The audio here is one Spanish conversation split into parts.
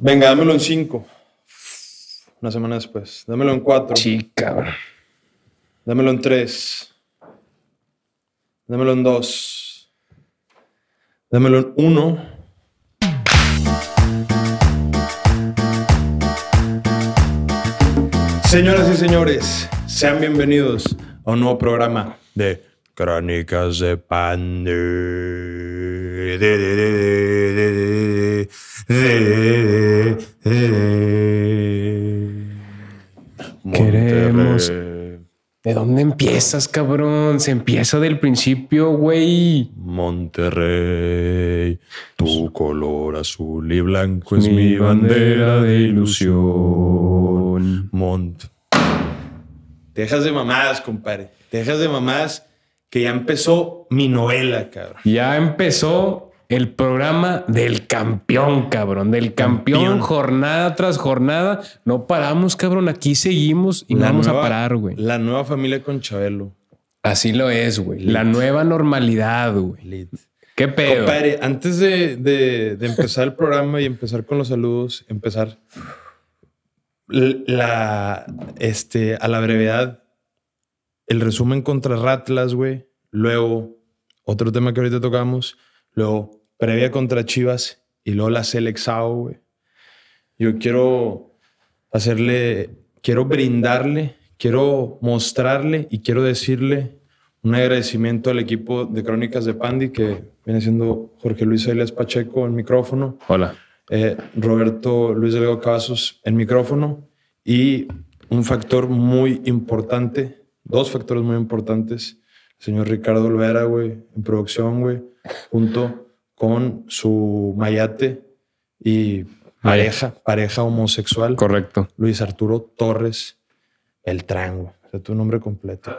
Venga, dámelo en cinco. Una semana después. Dámelo en cuatro. Sí, cabrón. Dámelo en tres. Dámelo en dos. Dámelo en uno. Señoras y señores, sean bienvenidos a un nuevo programa de Crónicas de Pan. Queremos. ¿De dónde empiezas, cabrón? Se empieza del principio, güey. Monterrey, tu color azul y blanco es mi, bandera, de ilusión. Mont. Te dejas de mamadas, compadre. Te dejas de mamadas que ya empezó mi novela, cabrón. Ya empezó el programa del campeón, cabrón, del campeón, jornada tras jornada. No paramos, cabrón, aquí seguimos y no vamos a parar, güey. La nueva familia con Chabelo. Así lo es, güey. La nueva normalidad, güey. ¿Qué pedo? antes de, empezar el programa y empezar con los saludos, empezar la, este, a la brevedad, el resumen contra Ratlas, güey. Luego, otro tema que ahorita tocamos. Luego, previa contra Chivas y Lola la güey. Yo quiero hacerle, quiero brindarle, quiero mostrarle y quiero decirle un agradecimiento al equipo de Crónicas de Pandi, que viene siendo Jorge Luis Elias Pacheco en micrófono. Hola. Eh, Roberto Luis Delgado Cavazos en micrófono. Y un factor muy importante, dos factores muy importantes, el señor Ricardo Olvera, güey, en producción, güey, junto con su mayate y pareja, pareja homosexual. Correcto. Luis Arturo Torres, el trango. O sea, tu nombre completo.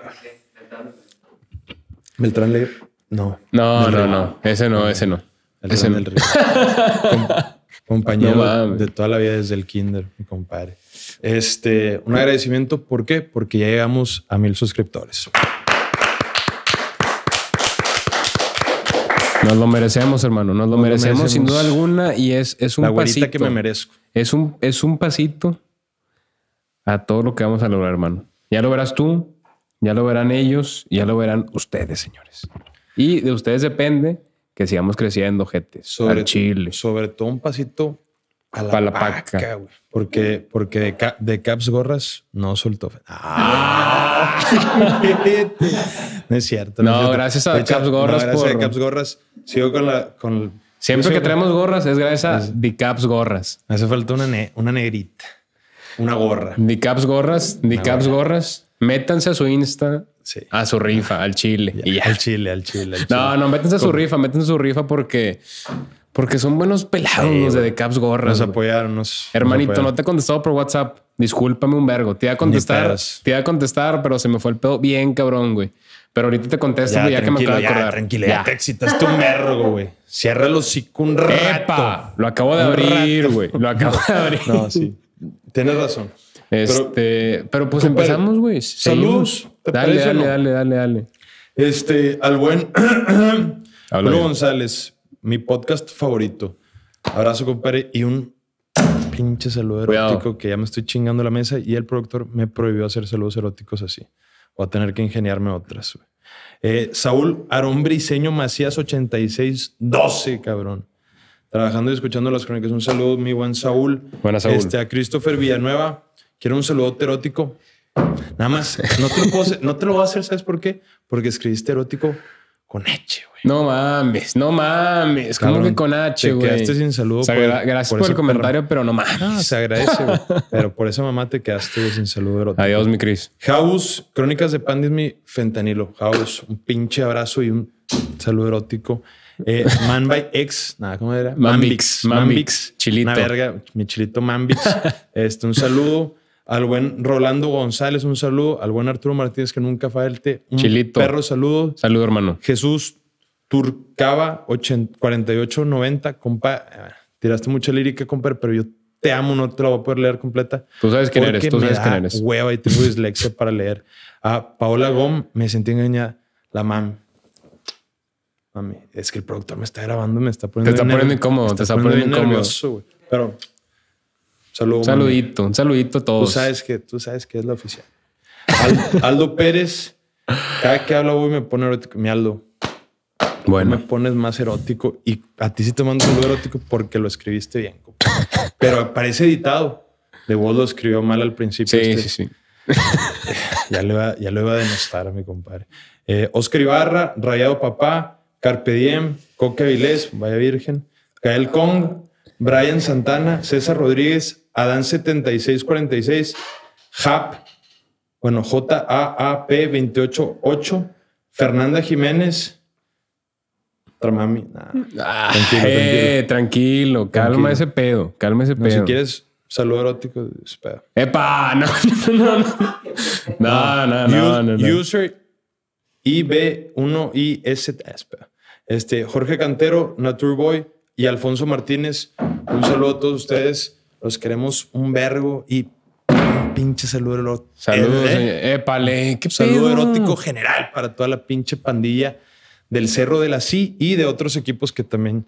Beltrán le... No. No, no, no. Ese no, ese no. El ese compañero de toda la vida desde el kinder, mi compadre. Este, un agradecimiento, ¿por qué? Porque ya llegamos a mil suscriptores. Nos lo merecemos, hermano. Nos lo, merecemos, sin duda alguna y es, es un La pasito. que me merezco. Es un, es un pasito a todo lo que vamos a lograr, hermano. Ya lo verás tú, ya lo verán ellos, ya lo verán ustedes, señores. Y de ustedes depende que sigamos creciendo, gente. Sobre Chile. Sobre todo un pasito a la, la paca, Porque, porque de, de, Caps Gorras no soltó. ¡Ah! es cierto. No, gracias a Caps Gorras. gracias a Gorras. Sigo con la. Con... Siempre que traemos gorras es gracias a Dicaps Gorras. Me hace falta una, una negrita. Una gorra. Dicaps Gorras, Dicaps Gorras. Métanse a su Insta, a su rifa, al chile. y Al chile, al chile. No, no, métanse a su rifa, métanse a su rifa porque porque son buenos pelados los de Caps Gorras. Nos apoyaron. Hermanito, no te he contestado por WhatsApp. Discúlpame un vergo. Te iba a contestar, te iba a contestar, pero se me fue el pedo bien cabrón, güey. Pero ahorita te contesto, ya, que me acabo de acordar. Ya, ya. ya te excitaste tu mergo, güey. Cierra el hocico un rato. lo acabo de abrir, güey. Lo acabo de abrir. No, sí. Tienes razón. Este, pero, pues empezamos, güey. Saludos. Dale, dale, dale, dale, dale. Este, al buen Pablo González, mi podcast favorito. Abrazo, compadre, y un pinche saludo erótico que ya me estoy chingando la mesa y el productor me prohibió hacer saludos eróticos así. Voy a tener que ingeniarme otras. Eh, Saúl Aarón Briseño Macías 8612, cabrón. Trabajando y escuchando las crónicas. Un saludo, mi buen Saúl. Buenas, Saúl. Este, a Christopher Villanueva. Quiero un saludo erótico. Nada más, no te, no te lo voy a hacer, ¿sabes por qué? Porque escribiste erótico con H, güey. No mames, no mames. como ¿Cómo que con H, güey? Te quedaste sin saludo. gracias por, el comentario, pero no ah, mames. se agradece, güey. pero por esa mamá te quedaste sin saludo. Erótico. Adiós, mi Cris. House, Crónicas de mi Fentanilo. House, un pinche abrazo y un saludo erótico. Eh, Man by X, nada, ¿cómo era? Mambix. Mambix. Chilito. Una verga, mi chilito Mambix. este, un saludo al buen Rolando González, un saludo, al buen Arturo Martínez, que nunca falte, un Chilito. perro saludo. Saludo, hermano. Jesús Turcaba 4890, compa, tiraste mucha lírica, compa, pero yo te amo, no te la voy a poder leer completa. Tú sabes quién eres, tú sabes quién eres. Hueva y tengo dislexia para leer. A Paola Gom, me sentí engañada. La mam. Mami, es que el productor me está grabando, me está poniendo. Te está poniendo incómodo, te está poniendo, poniendo incómodo. pero un saludito, un saludito a todos. Tú sabes que, tú sabes que es la oficial. Aldo, Pérez, cada que hablo voy me pone erótico. Mi Aldo, bueno. me pones más erótico y a ti sí te mando un erótico porque lo escribiste bien. Pero parece editado. De vos lo escribió mal al principio. Sí, este. sí, sí. ya, lo iba, ya lo iba a denostar a mi compadre. Oscar eh, Ibarra, Rayado Papá, Carpe Diem, Coque Avilés, Vaya Virgen, Gael Kong, Brian Santana, César Rodríguez, Adán 7646, JAP, bueno, J-A-A-P 288, Fernanda Jiménez. Tramami. Ah, tranquilo, tranquilo, eh, calma ese pedo, calma ese pedo. Si quieres saludo erótico, espera ¡Epa! No, no, no. No, no, no. User IB1IS. Eh, este, Jorge Cantero, Naturboy y Alfonso Martínez. Un saludo a todos ustedes. Los queremos un vergo y pinche saludo erótico. Saludos, eh, saludo erótico general para toda la pinche pandilla del Cerro de la Sí y de otros equipos que también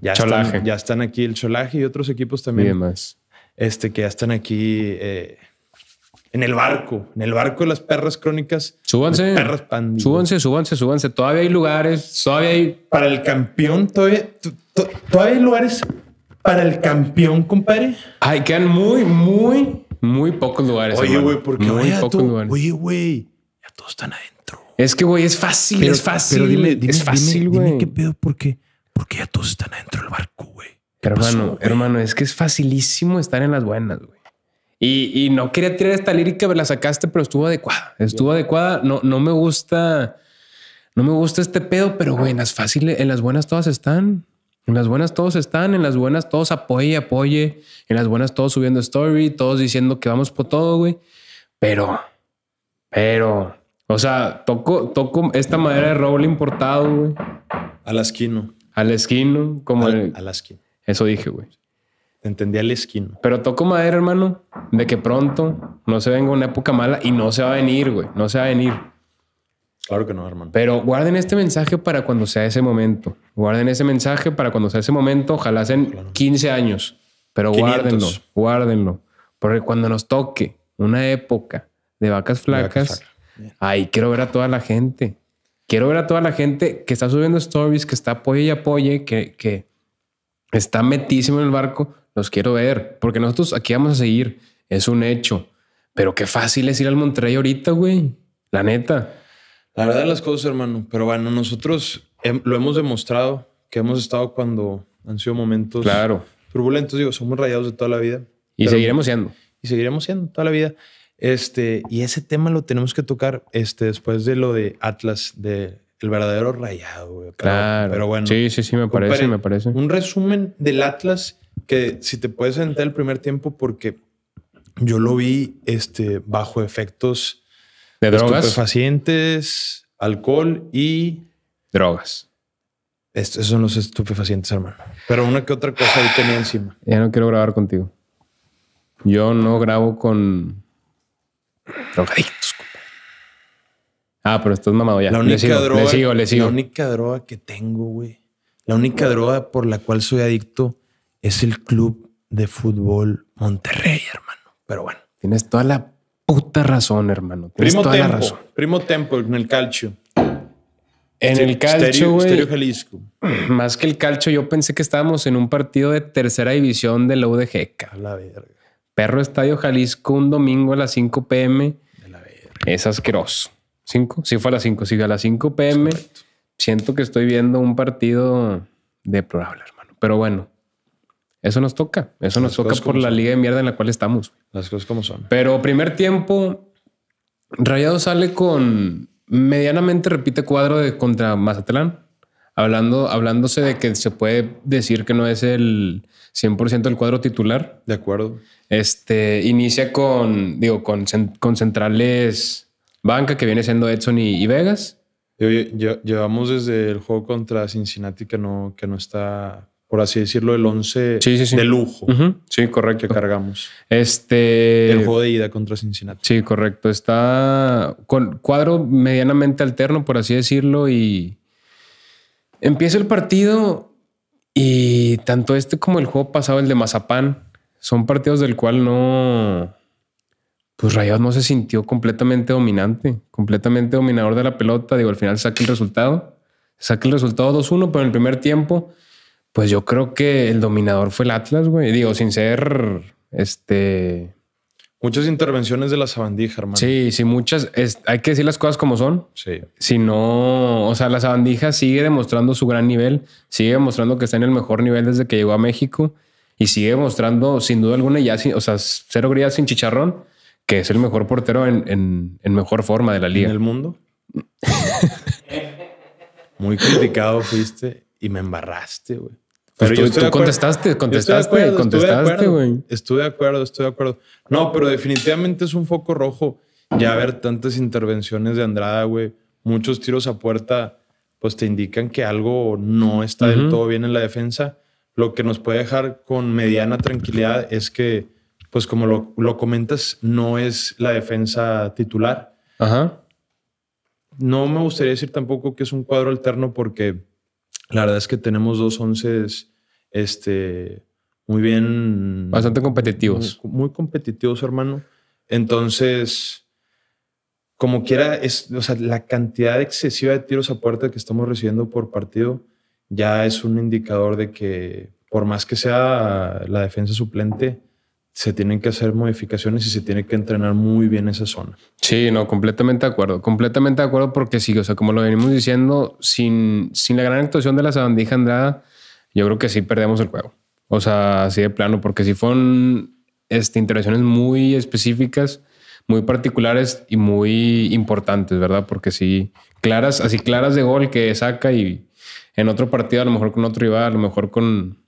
ya, están, ya están aquí, el Cholaje y otros equipos también. Y demás. Este que ya están aquí eh, en el barco, en el barco de las perras crónicas. Súbanse. Perras pandillas. Súbanse, súbanse, súbanse. Todavía hay lugares, todavía hay. Para el campeón, todavía hay lugares para el campeón, compadre? Ay, quedan muy, muy, muy pocos lugares. Oye, güey, porque muy Oye, güey, ya todos están adentro. Es que, güey, es fácil, es fácil. Pero dime, dime es fácil, Dime, qué pedo, porque, porque ya todos están adentro del barco, güey. Hermano, hermano, es que es facilísimo estar en las buenas, güey. Y, no quería tirar esta lírica, pero la sacaste, pero estuvo adecuada. Estuvo adecuada. No, no me gusta, no me gusta este pedo, pero güey, en las fáciles, en las buenas todas están. En las buenas todos están, en las buenas todos apoye, apoye, en las buenas todos subiendo story, todos diciendo que vamos por todo, güey. Pero, pero, o sea, toco, toco esta madera de roble importado, güey. Al esquino. Al esquino, como al, el, al esquino. Eso dije, güey. Entendí al esquino. Pero toco madera, hermano, de que pronto no se venga una época mala y no se va a venir, güey. No se va a venir. Claro que no, hermano. Pero guarden este mensaje para cuando sea ese momento. Guarden ese mensaje para cuando sea ese momento. Ojalá sean 15 años. Pero guárdenlo, guárdenlo. Porque cuando nos toque una época de vacas flacas, ahí quiero ver a toda la gente. Quiero ver a toda la gente que está subiendo stories, que está apoye y apoye, que, que está metísimo en el barco. Los quiero ver. Porque nosotros aquí vamos a seguir. Es un hecho. Pero qué fácil es ir al Monterrey ahorita, güey. La neta. La verdad las cosas, hermano. Pero bueno, nosotros lo hemos demostrado que hemos estado cuando han sido momentos turbulentos. Digo, somos rayados de toda la vida. Y seguiremos siendo. Y seguiremos siendo toda la vida. Este, y ese tema lo tenemos que tocar este, después de lo de Atlas, de el verdadero rayado. claro. Pero bueno. Sí, sí, sí, me parece, me parece. Un resumen del Atlas que si te puedes sentar el primer tiempo, porque yo lo vi este, bajo efectos ¿De drogas? Estupefacientes, alcohol y... Drogas. Estos son los estupefacientes, hermano. Pero una que otra cosa ahí tenía encima. Ya no quiero grabar contigo. Yo no grabo con... Drogadictos, Ah, pero estás mamado ya. La única droga, le sigo, le sigo. La única droga que tengo, güey. La única droga por la cual soy adicto es el club de fútbol Monterrey, hermano. Pero bueno. Tienes toda la puta razón, hermano. primo toda tempo, Primo tempo en el calcio. En el calcio, güey. Jalisco. Más que el calcio, yo pensé que estábamos en un partido de tercera división de la UDG. A la verga. Perro Estadio Jalisco un domingo a las 5 pm. la verga. Es asqueroso. ¿Cinco? Sí, fue a las 5. Sí, a las 5 pm. Siento que estoy viendo un partido deplorable, hermano. Pero bueno, eso nos toca. Eso nos toca por la liga de mierda en la cual estamos. Las cosas como son. Pero primer tiempo, Rayado sale con medianamente repite cuadro de contra Mazatlán. Hablando, hablándose de que se puede decir que no es el 100% del cuadro titular. De acuerdo. Este inicia con, digo, con, centrales banca que viene siendo Edson y, Vegas. llevamos desde el juego contra Cincinnati que no, que no está por así decirlo, el 11 de lujo. Sí, correcto. Que cargamos. Este. El juego de ida contra Cincinnati. Sí, correcto. Está con cuadro medianamente alterno, por así decirlo, y empieza el partido y tanto este como el juego pasado, el de Mazapán, son partidos del cual no. Pues Rayados no se sintió completamente dominante, completamente dominador de la pelota. Digo, al final saca el resultado. Saca el resultado 2-1, pero en el primer tiempo pues yo creo que el dominador fue el Atlas, güey. Digo, sin ser este. Muchas intervenciones de la sabandija, hermano. Sí, sí, muchas. hay que decir las cosas como son. Sí. Si no, o sea, la sabandija sigue demostrando su gran nivel, sigue demostrando que está en el mejor nivel desde que llegó a México y sigue demostrando, sin duda alguna, ya, sin, o sea, cero grillas sin chicharrón, que es el mejor portero en, en mejor forma de la liga. En el mundo. Muy criticado fuiste y me embarraste, güey. Pero pues tú, contestaste, contestaste, contestaste, güey. Estuve de acuerdo, estoy de acuerdo. No, pero definitivamente es un foco rojo ya ver tantas intervenciones de Andrada, güey, muchos tiros a puerta, pues te indican que algo no está del todo bien en la defensa. Lo que nos puede dejar con mediana tranquilidad es que, pues como lo, lo comentas, no es la defensa titular. Ajá. No me gustaría decir tampoco que es un cuadro alterno porque la verdad es que tenemos dos onces este, muy bien... Bastante competitivos. Muy, competitivos, hermano. Entonces, como quiera, es, la cantidad excesiva de tiros a puerta que estamos recibiendo por partido ya es un indicador de que por más que sea la defensa suplente, se tienen que hacer modificaciones y se tiene que entrenar muy bien esa zona. Sí, no, completamente de acuerdo, completamente de acuerdo porque sí, o sea, como lo venimos diciendo, sin, sin la gran actuación de la sabandija Andrada, yo creo que sí perdemos el juego. O sea, así de plano, porque si fueron este, intervenciones muy específicas, muy particulares y muy importantes, ¿verdad? Porque sí, claras, así claras de gol que saca y en otro partido, a lo mejor con otro rival, a lo mejor con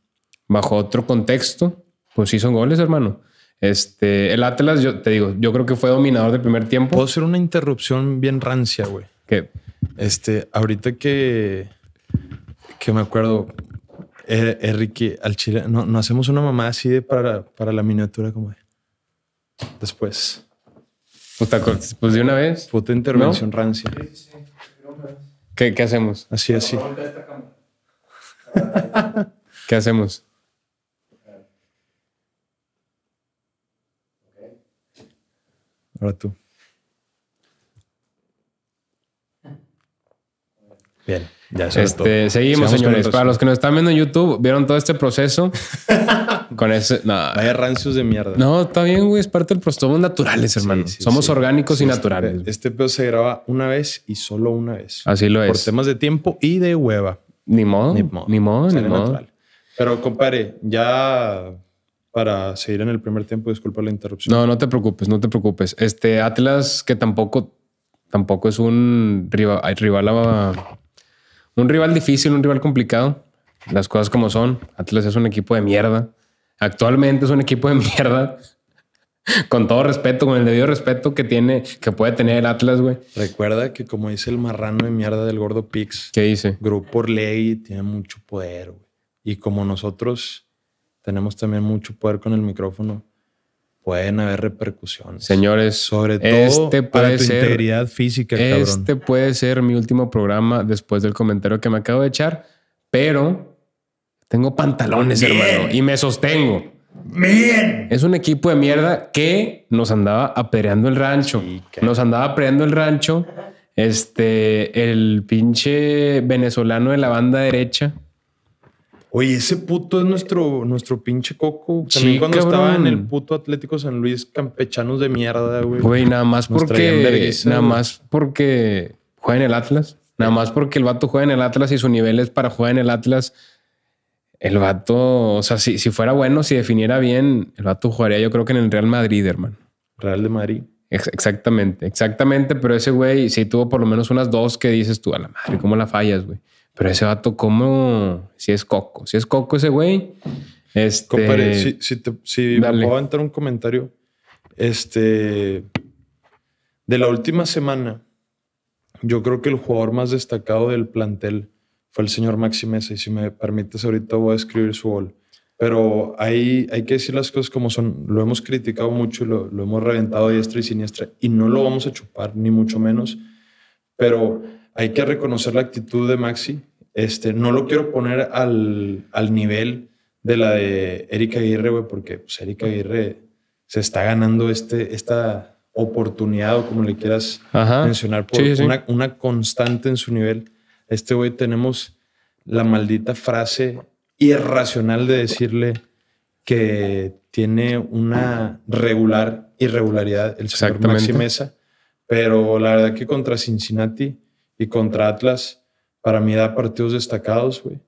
bajo otro contexto, pues sí son goles, hermano. Este, el Atlas, yo te digo, yo creo que fue dominador del primer tiempo. Puedo hacer una interrupción bien rancia, güey. Este, ahorita que, que me acuerdo, Enrique eh, eh, al Chile, no, no, hacemos una mamá así de para, la miniatura como de después. Puta, pues de una vez. Puta intervención rancia. Sí, ¿Qué, ¿Qué, hacemos? Así, así. ¿Qué hacemos? Ahora tú. Bien, ya eso este, Seguimos, señores. Para los que nos están viendo en YouTube, vieron todo este proceso. con ese. No. Vaya rancios de mierda. No, está bien, güey. Es parte del proceso. Somos naturales, hermano. Somos orgánicos y naturales. Este, este, pedo se graba una vez y solo una vez. Así lo es. Por temas de tiempo y de hueva. Ni modo. Ni modo. Ni modo. Ni modo. Pero, compadre, ya para seguir en el primer tiempo. Disculpa la interrupción. No, no te preocupes, no te preocupes. Este Atlas, que tampoco, tampoco es un rival, un rival difícil, un rival complicado. Las cosas como son. Atlas es un equipo de mierda. Actualmente es un equipo de mierda. con todo respeto, con el debido respeto que tiene, que puede tener el Atlas, güey. Recuerda que como dice el marrano de mierda del gordo Pix. ¿Qué dice? Grupo ley tiene mucho poder, güey. Y como nosotros tenemos también mucho poder con el micrófono, pueden haber repercusiones. Señores, sobre todo este para tu integridad física. Este puede ser mi último programa después del comentario que me acabo de echar, pero tengo pantalones, hermano, y me sostengo. Bien. Es un equipo de mierda que nos andaba apedreando el rancho. nos andaba apedreando el rancho. Este, el pinche venezolano de la banda derecha Oye, ese puto es nuestro, nuestro pinche coco. También cuando estaba en el puto Atlético San Luis, campechanos de mierda, güey. Güey, nada más porque. Nada más porque juega en el Atlas. Nada más porque el vato juega en el Atlas y su nivel es para jugar en el Atlas. El vato, o sea, si, si fuera bueno, si definiera bien, el vato jugaría yo creo que en el Real Madrid, hermano. Real de Madrid. Exactamente, exactamente. Pero ese güey sí tuvo por lo menos unas dos que dices tú a la madre, ¿cómo la fallas, güey? Pero ese vato, ¿cómo? Si es coco. Si es coco ese güey. Este. si, me puedo entrar un comentario. Este. De la última semana, yo creo que el jugador más destacado del plantel fue el señor Maxi Y si me permites, ahorita voy a escribir su gol. Pero ahí hay que decir las cosas como son. Lo hemos criticado mucho, lo, lo hemos reventado a diestra y siniestra. Y no lo vamos a chupar, ni mucho menos. Pero hay que reconocer la actitud de Maxi. Este, no lo quiero poner al, al nivel de la de Erika Aguirre, porque pues, Erika Aguirre se está ganando este, esta oportunidad o como le quieras mencionar, por Una, una, constante en su nivel. Este güey tenemos la maldita frase irracional de decirle que tiene una regular irregularidad el señor Maxi Mesa, pero la verdad que contra Cincinnati y contra Atlas, para mí da partidos destacados, güey.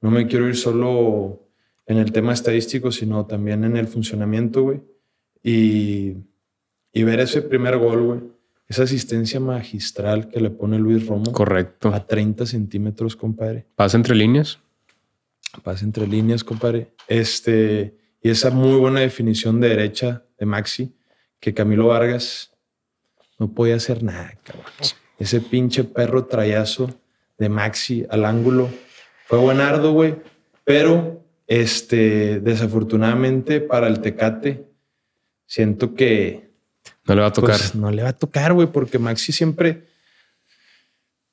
No me quiero ir solo en el tema estadístico, sino también en el funcionamiento, güey. Y, ver ese primer gol, güey. Esa asistencia magistral que le pone Luis Romo. Correcto. A 30 centímetros, compadre. ¿Pasa entre líneas? Pasa entre líneas, compadre. Este, y esa muy buena definición de derecha de Maxi, que Camilo Vargas no podía hacer nada, cabrón. Ese pinche perro trayazo de Maxi al ángulo. Fue buenardo, güey. Pero, este, desafortunadamente para el Tecate, siento que... No le va a tocar. Pues, no le va a tocar, güey, porque Maxi siempre...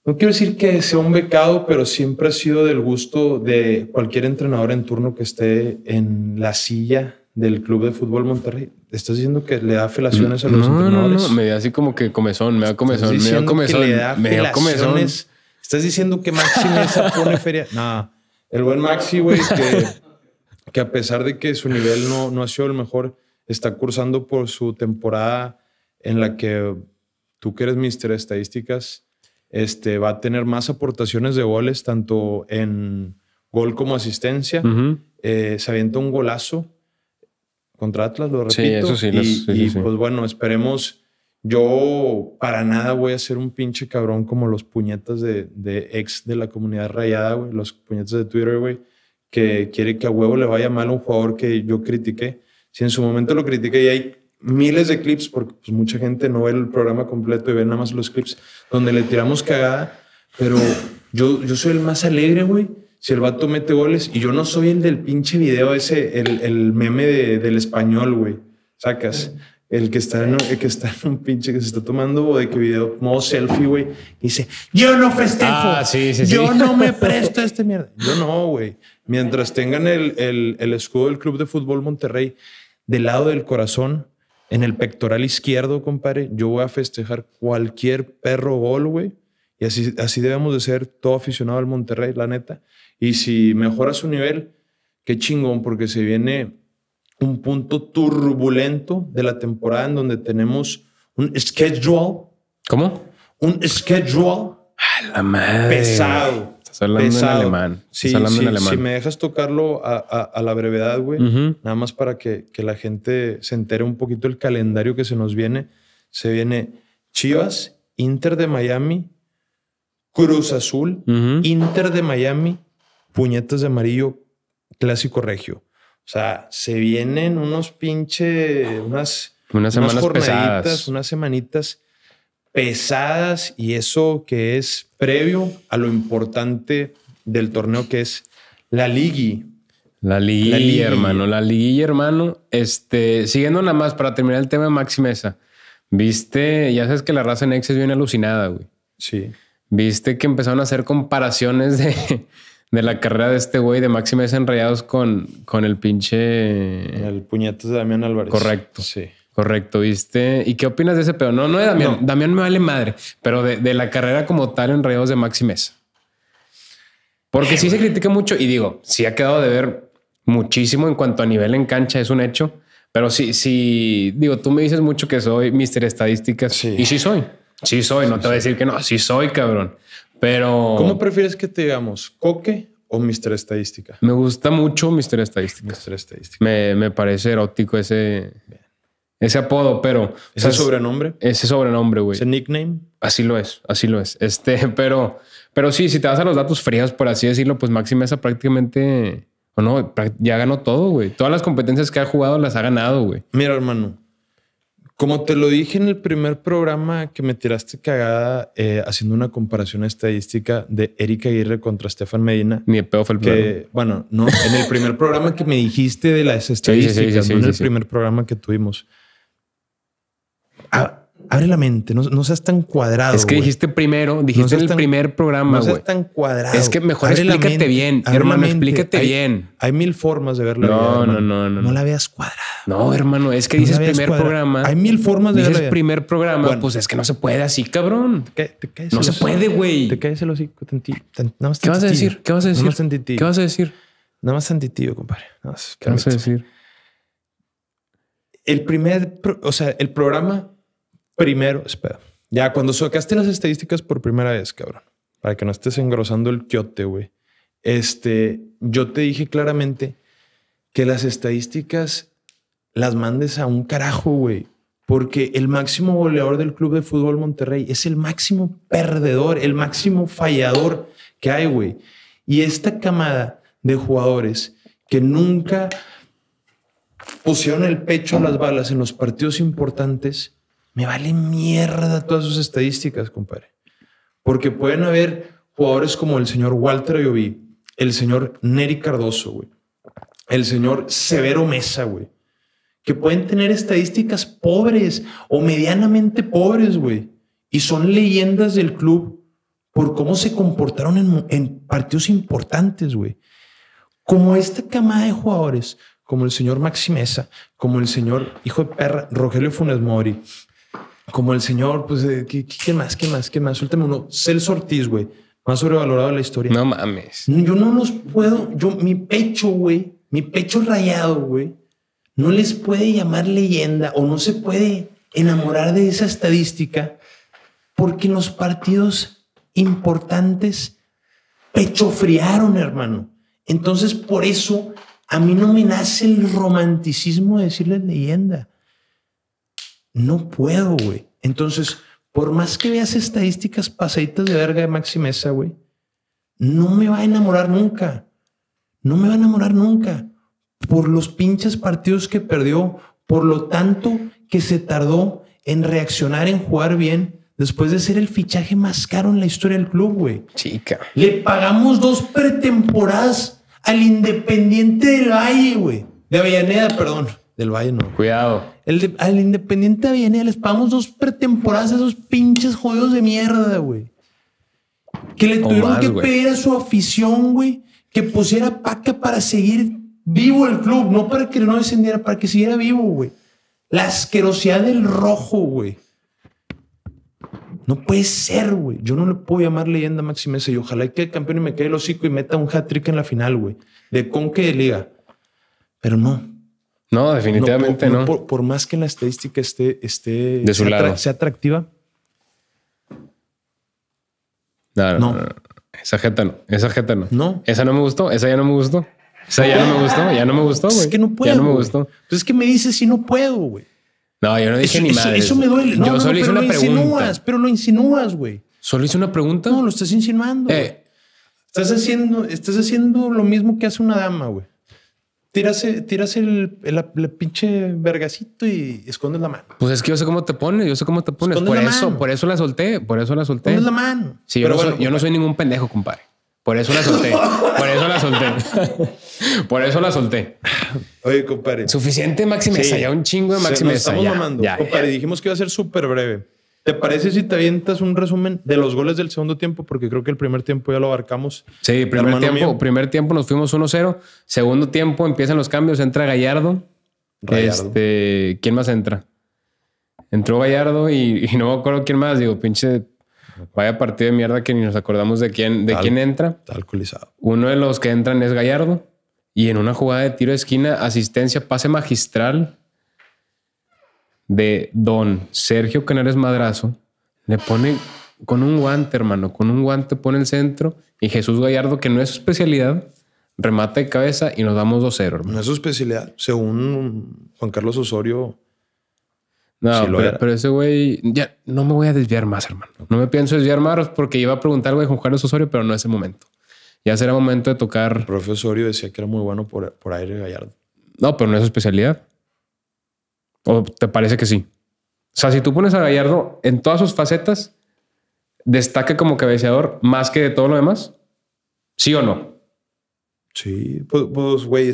No quiero decir que sea un becado, pero siempre ha sido del gusto de cualquier entrenador en turno que esté en la silla del Club de Fútbol Monterrey. ¿Estás diciendo que le da felaciones a los no, entrenadores? No, no, me da así como que comezón, me da comezón, me da comezón, me da comezón. Estás diciendo que Maxi Mesa pone feria. No, el buen Maxi, güey, que, que, a pesar de que su nivel no, no ha sido el mejor, está cursando por su temporada en la que tú que eres mister estadísticas, este, va a tener más aportaciones de goles, tanto en gol como asistencia. Eh, se avienta un golazo contra Atlas, lo repito. Sí, eso sí. y, pues bueno, esperemos. Yo para nada voy a ser un pinche cabrón como los puñetas de, ex de la comunidad rayada, güey, los puñetas de Twitter, güey, que quiere que a huevo le vaya mal a un jugador que yo critiqué. Si en su momento lo critiqué y hay miles de clips, porque pues, mucha gente no ve el programa completo y ve nada más los clips donde le tiramos cagada, pero yo, yo soy el más alegre, güey si el vato mete goles, y yo no soy el del pinche video ese, el, el meme del español, güey, sacas. El que, está en, que está un pinche que se está tomando de qué video modo selfie, güey. Dice, yo no festejo. Ah, yo no me presto a este mierda. Yo no, güey. Mientras tengan el, el, escudo del Club de Fútbol Monterrey del lado del corazón, en el pectoral izquierdo, compadre, yo voy a festejar cualquier perro gol, güey. Y así, así debemos de ser todo aficionado al Monterrey, la neta. Y si mejora su nivel, qué chingón, porque se viene un punto turbulento de la temporada en donde tenemos un schedule. ¿Cómo? Un schedule. A Pesado. Estás hablando en alemán. Sí, sí, Si me dejas tocarlo a, la brevedad, güey, nada más para que, la gente se entere un poquito el calendario que se nos viene. Se viene Chivas, Inter de Miami, Cruz Azul, Inter de Miami, puñetas de amarillo clásico regio. O sea, se vienen unos pinches... unas, unas semanas unas Unas semanitas pesadas y eso que es previo a lo importante del torneo que es la ligui. La liguilla, la hermano, la Ligui, hermano. Este, siguiendo nada más para terminar el tema de Maxi Mesa. Viste, ya sabes que la raza en X es bien alucinada, güey. Sí. Viste que empezaron a hacer comparaciones de, de la carrera de este güey de máxima desenrayados con, con el pinche. El puñetazo de Damián Álvarez. Correcto. Sí. Correcto, ¿viste? ¿Y qué opinas de ese pedo? No, no de Damián. Damián me vale madre, pero de, la carrera como tal enredados de Máximez Porque sí se critica mucho y digo, sí ha quedado de ver muchísimo en cuanto a nivel en cancha, es un hecho. Pero sí, sí, digo, tú me dices mucho que soy mister estadísticas y sí soy. Sí soy, no te voy a decir que no, sí soy, cabrón. Pero. ¿Cómo prefieres que te digamos? ¿Coque o Mr. Estadística? Me gusta mucho Mr. Estadística. Mr. Estadística. Me, parece erótico ese. Ese apodo, pero. ¿Ese pues, sobrenombre? Ese sobrenombre, güey. ¿Ese nickname? Así lo es, así lo es. Este, pero, pero sí, si te vas a los datos fríos, por así decirlo, pues Máxima esa prácticamente. O no, ya ganó todo, güey. Todas las competencias que ha jugado las ha ganado, güey. Mira, hermano, como te lo dije en el primer programa que me tiraste cagada eh, haciendo una comparación estadística de Erika Aguirre contra Stefan Medina. Ni el fue el que, Bueno, no, en el primer programa que me dijiste de las estadísticas, sí, sí, sí, en el primer programa que tuvimos. Ah, abre la mente, no, seas tan cuadrado. Es que dijiste primero, dijiste en el primer programa. No seas tan cuadrado. Es que mejor explícate bien, hermano, explícate bien. Hay mil formas de verlo. No, no, no, no. No la veas cuadrada. No, hermano, es que dices primer programa. Hay mil formas de Dices primer programa, pues es que no se puede así, cabrón. no se puede, güey. Te caes el hocico ¿Qué vas a decir? ¿Qué vas a decir? ¿Qué vas a decir? Nada más tantito, compadre. Nada ¿Qué vas a decir? El primer, o sea, el programa primero, espera. Ya cuando sacaste las estadísticas por primera vez, cabrón, para que no estés engrosando el quiote, güey. Este, yo te dije claramente que las estadísticas las mandes a un carajo, güey. Porque el máximo goleador del Club de Fútbol Monterrey es el máximo perdedor, el máximo fallador que hay, güey. Y esta camada de jugadores que nunca pusieron el pecho a las balas en los partidos importantes, me vale mierda todas sus estadísticas, compadre. Porque pueden haber jugadores como el señor Walter Ayoví, el señor Neri Cardoso, güey, el señor Severo Mesa, güey, que pueden tener estadísticas pobres o medianamente pobres, güey. Y son leyendas del club por cómo se comportaron en, partidos importantes, güey. Como esta camada de jugadores, como el señor Maximeza, como el señor hijo de perra Rogelio Funes Mori, como el señor, pues, eh, ¿qué, qué más? ¿Qué más? ¿Qué más? Suéltame uno. Celso Ortiz, güey. Más sobrevalorado de la historia. No mames. Yo no los puedo. Yo, mi pecho, güey. Mi pecho rayado, güey no les puede llamar leyenda o no se puede enamorar de esa estadística porque los partidos importantes pechofriaron, hermano. Entonces, por eso a mí no me nace el romanticismo de decirles leyenda. No puedo, güey. Entonces, por más que veas estadísticas pasaditas de verga de Mesa, güey, no me va a enamorar nunca. No me va a enamorar nunca por los pinches partidos que perdió, por lo tanto que se tardó en reaccionar, en jugar bien, después de ser el fichaje más caro en la historia del club, güey. Chica. Le pagamos dos pretemporadas al Independiente del Valle, güey. De Avellaneda, perdón. Del Valle no. Cuidado. al Independiente de Avellaneda les pagamos dos pretemporadas a esos pinches jodidos de mierda, güey. Que le tuvieron que pedir a su afición, güey, que pusiera paca para seguir vivo el club, no para que no descendiera, para que siguiera vivo, güey. La asquerosidad del rojo, güey. No puede ser, güey. Yo no le puedo llamar leyenda a Maxi Mesa y ojalá que el campeón y me quede el hocico y meta un hat-trick en la final, güey. De conque de liga. Pero no. No, definitivamente no. Por, más que la estadística esté, esté de su lado. sea atractiva. No, Esa jeta no. Esa jeta no. No. Esa no me gustó. Esa ya no me gustó. O sea, ya no me gustó, ya no me gustó, güey. Es que no puedo. Ya no me gustó. Pues es que me dices si no puedo, güey. No, yo no dije ni madre. Eso me duele. No, yo solo hice una pregunta. Insinúas, pero lo insinúas, güey. ¿Solo hice una pregunta? No, lo estás insinuando. Eh. Estás haciendo, estás haciendo lo mismo que hace una dama, güey. Tiras, eh, tiras el, el, pinche vergacito y escondes la mano. Pues es que yo sé cómo te pones, yo sé cómo te pones. por eso, por eso la solté, por eso la solté. Escondes la mano. Sí, bueno, yo no soy ningún pendejo, compadre. Por eso la solté. Por eso la solté. Por eso la solté. Oye, compadre. Suficiente máxima, ya un chingo de Máxime Estamos mamando. dijimos que iba a ser súper breve. ¿Te parece si te avientas un resumen de los goles del segundo tiempo? Porque creo que el primer tiempo ya lo abarcamos. Sí, primer tiempo, primer tiempo nos fuimos 1-0. Segundo tiempo empiezan los cambios, entra Gallardo. Este, ¿Quién más entra? Entró Gallardo y, y no me acuerdo quién más. Digo, pinche Vaya partido de mierda que ni nos acordamos de quién, de quién entra. alcoholizado. Uno de los que entran es Gallardo. Y en una jugada de tiro de esquina, asistencia, pase magistral de don Sergio Canales Madrazo. Le pone con un guante, hermano. Con un guante pone el centro. Y Jesús Gallardo, que no es su especialidad, remata de cabeza y nos damos 2-0. No es su especialidad. Según Juan Carlos Osorio, no, pero, ese güey, ya no me voy a desviar más, hermano. No me pienso desviar más porque iba a preguntar, güey, Juan Carlos Osorio, pero no es el momento. Ya será momento de tocar. El decía que era muy bueno por, por aire gallardo. No, pero no es su especialidad. ¿O te parece que sí? O sea, si tú pones a Gallardo en todas sus facetas, destaca como cabeceador más que de todo lo demás. ¿Sí o no? Sí, pues, pues güey,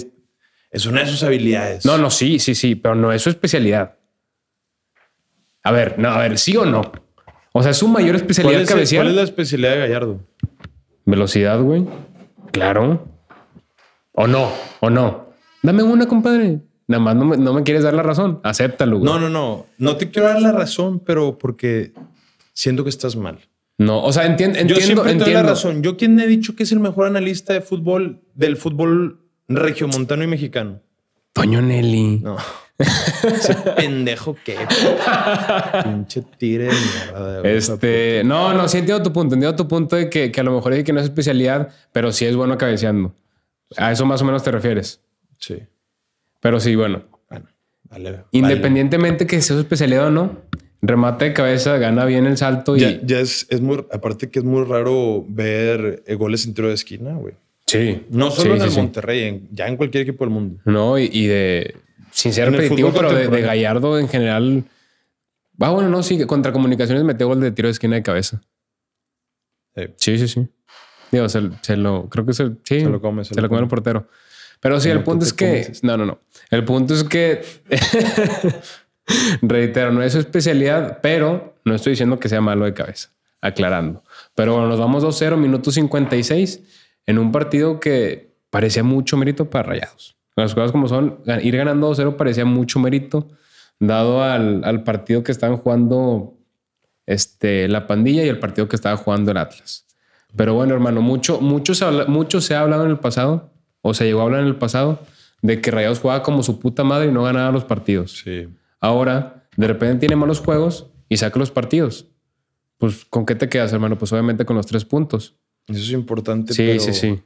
es una de sus habilidades. No, no, sí, sí, sí, pero no es su especialidad. A ver, no, a ver, sí o no. O sea, es su mayor especialidad ¿Cuál ¿Cuál es la especialidad de Gallardo? Velocidad, güey. Claro. O no, o no. Dame una, compadre. Nada más no me, quieres dar la razón. Acéptalo, güey. No, no, no. No te quiero dar la razón, pero porque siento que estás mal. No, o sea, entiendo. entiendo Yo siempre entiendo. la razón. Yo quien he dicho que es el mejor analista de fútbol del fútbol regiomontano y mexicano. Toño Nelly. No pendejo que pinche este, no, no, sí entiendo tu punto. Entiendo tu punto de que, a lo mejor es que no es especialidad, pero sí es bueno cabeceando. A eso más o menos te refieres. Sí. Pero sí, bueno. Independientemente que sea su especialidad o no, remate de cabeza, gana bien el salto y. Ya, es, es, muy. Aparte que es muy raro ver eh, goles en tiro de esquina, güey. Sí. No solo en el Monterrey, ya en cualquier equipo del mundo. No, y de sin ser repetitivo, pero de, Gallardo en general. Va, ah, bueno, no, sí, contra comunicaciones metió gol de tiro de esquina de cabeza. Sí, sí, sí. Digo, se, lo, creo que se, lo come, se, lo, come el portero. Pero sí, el punto es que, no, no, no. El punto es que, reitero, no es su especialidad, pero no estoy diciendo que sea malo de cabeza, aclarando. Pero bueno, nos vamos 2-0, minuto 56, en un partido que parecía mucho mérito para Rayados. Las cosas como son, ir ganando 2-0 parecía mucho mérito, dado al, partido que estaban jugando este, la pandilla y el partido que estaba jugando el Atlas. Pero bueno, hermano, mucho, se se ha hablado en el pasado, o se llegó a hablar en el pasado, de que Rayados jugaba como su puta madre y no ganaba los partidos. Ahora, de repente tiene malos juegos y saca los partidos. Pues, ¿con qué te quedas, hermano? Pues obviamente con los tres puntos. Eso es importante. Sí, sí, sí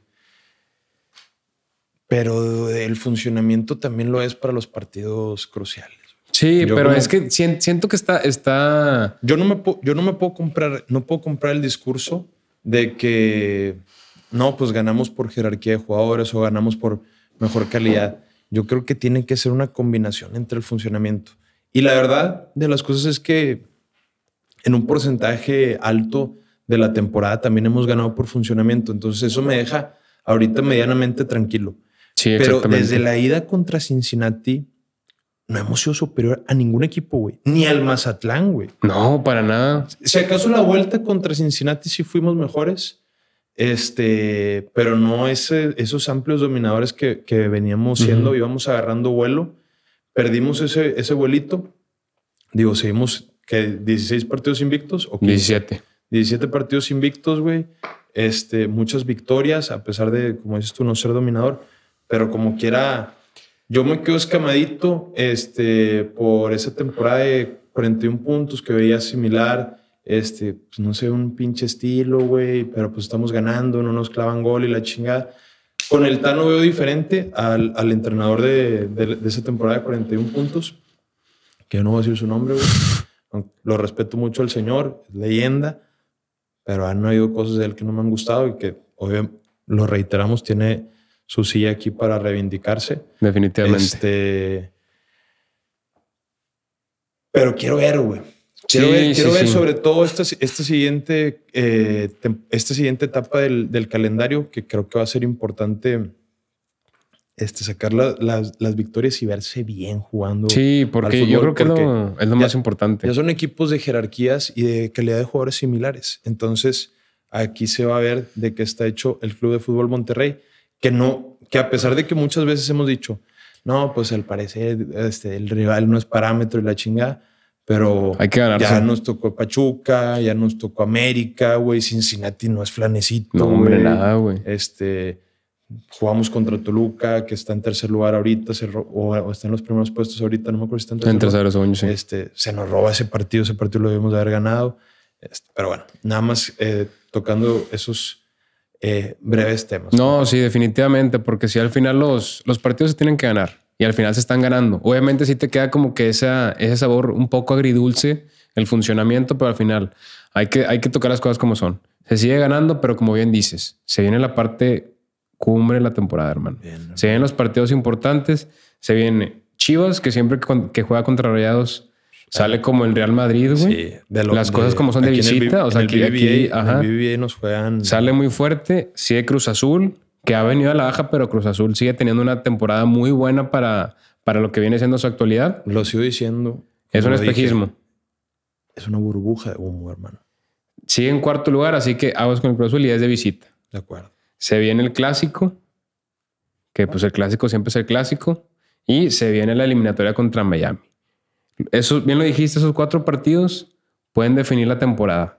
pero el funcionamiento también lo es para los partidos cruciales. Sí, pero es que siento que está, está. Yo no me puedo, yo no me puedo comprar, no puedo comprar el discurso de que no, pues ganamos por jerarquía de jugadores o ganamos por mejor calidad. Yo creo que tiene que ser una combinación entre el funcionamiento. Y la verdad de las cosas es que en un porcentaje alto de la temporada también hemos ganado por funcionamiento. Entonces eso me deja ahorita medianamente tranquilo. Pero desde la ida contra Cincinnati, no hemos sido superior a ningún equipo, güey. Ni al Mazatlán, güey. No, para nada. Si acaso la vuelta contra Cincinnati sí fuimos mejores, este, pero no esos amplios dominadores que, veníamos siendo, íbamos agarrando vuelo. Perdimos ese, ese vuelito. Digo, seguimos que 16 partidos invictos o 17. 17 partidos invictos, güey. Este, muchas victorias, a pesar de, como dices tú, no ser dominador pero como quiera, yo me quedo escamadito este, por esa temporada de 41 puntos que veía similar. Este, pues, no sé, un pinche estilo, güey, pero pues estamos ganando, no nos clavan gol y la chingada. Con el Tano veo diferente al, al entrenador de, de, esa temporada de 41 puntos, que yo no voy a decir su nombre, güey. Lo respeto mucho al señor, es leyenda, pero han habido cosas de él que no me han gustado y que, obviamente, lo reiteramos, tiene su silla aquí para reivindicarse. Definitivamente. Este, pero quiero ver, güey. Quiero sí, ver, sobre todo esta, esta siguiente, eh, esta siguiente etapa del, calendario que creo que va a ser importante este, sacar las, victorias y verse bien jugando. Sí, porque yo creo que es lo más importante. Ya son equipos de jerarquías y de calidad de jugadores similares. Entonces, aquí se va a ver de qué está hecho el Club de Fútbol Monterrey que no, que a pesar de que muchas veces hemos dicho, no, pues al parecer este, el rival no es parámetro y la chingada, pero hay que ya nos tocó Pachuca, ya nos tocó América, güey, Cincinnati no es flanecito. No, hombre, nada, güey. Este, jugamos contra Toluca, que está en tercer lugar ahorita, se o, está en los primeros puestos ahorita, no me acuerdo si está en tercer, en tercero, Sí. Este, se nos roba ese partido, ese partido lo debemos de haber ganado. Este, pero bueno, nada más eh, tocando esos eh, breves temas. No, sí, definitivamente, porque si al final los, los partidos se tienen que ganar y al final se están ganando. Obviamente sí te queda como que esa, ese sabor un poco agridulce, el funcionamiento, pero al final hay que, hay que tocar las cosas como son. Se sigue ganando, pero como bien dices, se viene la parte cumbre de la temporada, hermano. se vienen los partidos importantes, se viene Chivas, que siempre que juega contra Rayados Sale como el Real Madrid, güey. de Las cosas como son de visita. o sea, el aquí, ajá, nos juegan. Sale muy fuerte. Sigue Cruz Azul, que ha venido a la baja, pero Cruz Azul sigue teniendo una temporada muy buena para, para lo que viene siendo su actualidad. Lo sigo diciendo. Es un espejismo. es una burbuja de humo, hermano. Sigue en cuarto lugar, así que aguas con el Cruz Azul y es de visita. De acuerdo. Se viene el clásico, que pues el clásico siempre es el clásico. Y se viene la eliminatoria contra Miami. Eso, bien lo dijiste, esos cuatro partidos pueden definir la temporada.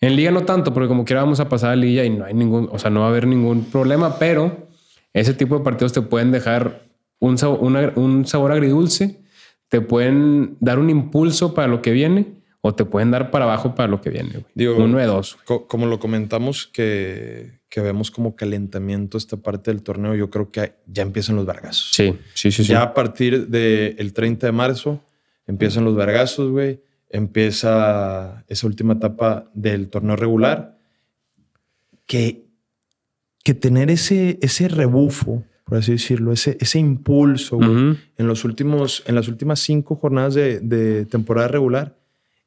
En liga no tanto, porque como quiera vamos a pasar a liga y no hay ningún, o sea, no va a haber ningún problema, pero ese tipo de partidos te pueden dejar un sabor, un sabor agridulce, te pueden dar un impulso para lo que viene o te pueden dar para abajo para lo que viene. Uno de dos. como lo comentamos, que, que, vemos como calentamiento esta parte del torneo, yo creo que ya empiezan los vargas. Sí, sí, sí. Ya a partir del el 30 de marzo Empiezan los vergazos, güey. Empieza esa última etapa del torneo regular. Que, que tener ese, ese rebufo, por así decirlo, ese, ese impulso, en, los últimos, en las últimas cinco jornadas de, temporada regular,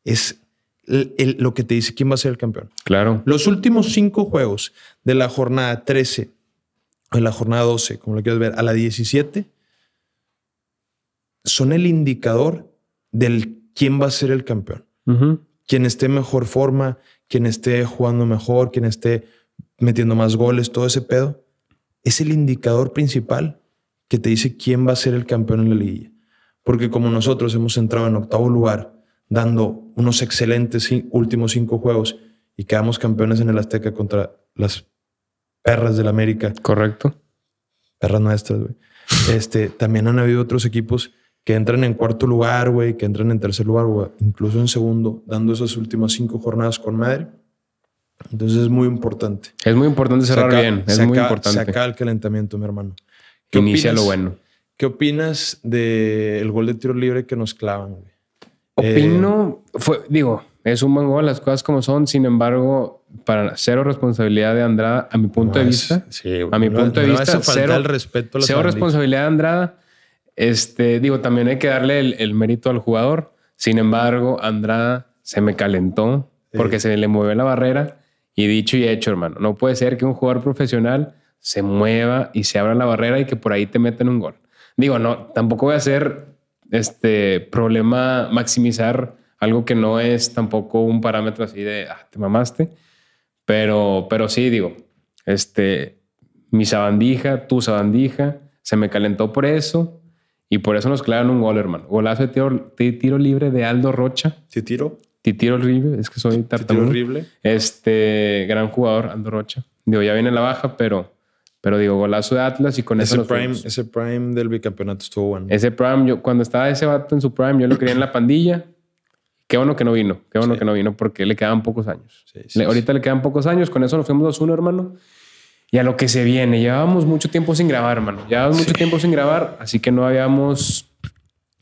es lo que te dice quién va a ser el campeón. Claro. Los últimos cinco juegos de la jornada 13 o en la jornada 12, como lo quieras ver, a la 17, son el indicador del quién va a ser el campeón. Quien esté en mejor forma, quien esté jugando mejor, quien esté metiendo más goles, todo ese pedo, es el indicador principal que te dice quién va a ser el campeón en la liguilla. Porque como nosotros hemos entrado en octavo lugar, dando unos excelentes últimos cinco juegos y quedamos campeones en el Azteca contra las perras del América. Correcto. Perras nuestras, güey. Este, también han habido otros equipos que entren en cuarto lugar, güey, que entren en tercer lugar, güey, incluso en segundo, dando esas últimas cinco jornadas con madre. Entonces es muy importante. Es muy importante cerrar bien, es muy importante. sacar el calentamiento, mi hermano. que Inicia lo bueno. ¿Qué opinas del de gol de tiro libre que nos clavan, güey? Opino, eh, fue, digo, es un buen gol, las cosas como son, sin embargo, para cero responsabilidad de Andrada, a mi punto de vista. a mi punto de vista, cero, el respeto cero responsabilidad de Andrada este, digo, también hay que darle el, mérito al jugador. Sin embargo, Andrada se me calentó porque se le mueve la barrera. Y dicho y hecho, hermano, no puede ser que un jugador profesional se mueva y se abra la barrera y que por ahí te meten un gol. Digo, no, tampoco voy a hacer este problema maximizar algo que no es tampoco un parámetro así de ah, te mamaste. Pero, pero sí, digo, este, mi sabandija, tu sabandija, se me calentó por eso y por eso nos clavan un gol, hermano. Golazo de tiro, libre de Aldo Rocha. Sí, tiro. tiro horrible, es que soy tartamudo. horrible. Este gran jugador, Aldo Rocha. Digo, ya viene la baja, pero, pero digo, golazo de Atlas y con ese eso. Prime, ese prime del bicampeonato estuvo bueno. Ese prime, yo, cuando estaba ese vato en su prime, yo lo quería en la pandilla. Qué bueno que no vino, qué bueno que no vino, porque le quedaban pocos años. ahorita le quedan pocos años, con eso nos fuimos 2-1, hermano y a lo que se viene. Llevábamos mucho tiempo sin grabar, mano. Llevábamos mucho tiempo sin grabar, así que no habíamos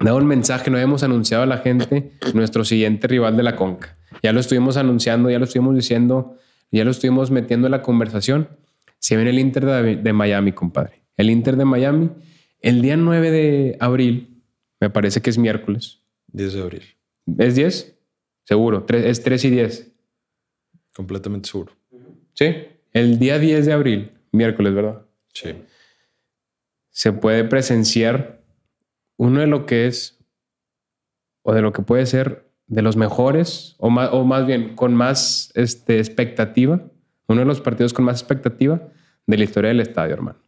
dado un mensaje, no habíamos anunciado a la gente nuestro siguiente rival de la Conca. Ya lo estuvimos anunciando, ya lo estuvimos diciendo, ya lo estuvimos metiendo en la conversación. Se viene el Inter de, Miami, compadre. El Inter de Miami, el día 9 de abril, me parece que es miércoles. 10 de abril. ¿Es 10? Seguro, es 3 y 10. Completamente seguro. ¿Sí? el día 10 de abril, miércoles, ¿verdad? Sí. Se puede presenciar uno de lo que es, o de lo que puede ser, de los mejores, o más, o más bien con más este, expectativa, uno de los partidos con más expectativa de la historia del estadio, hermano.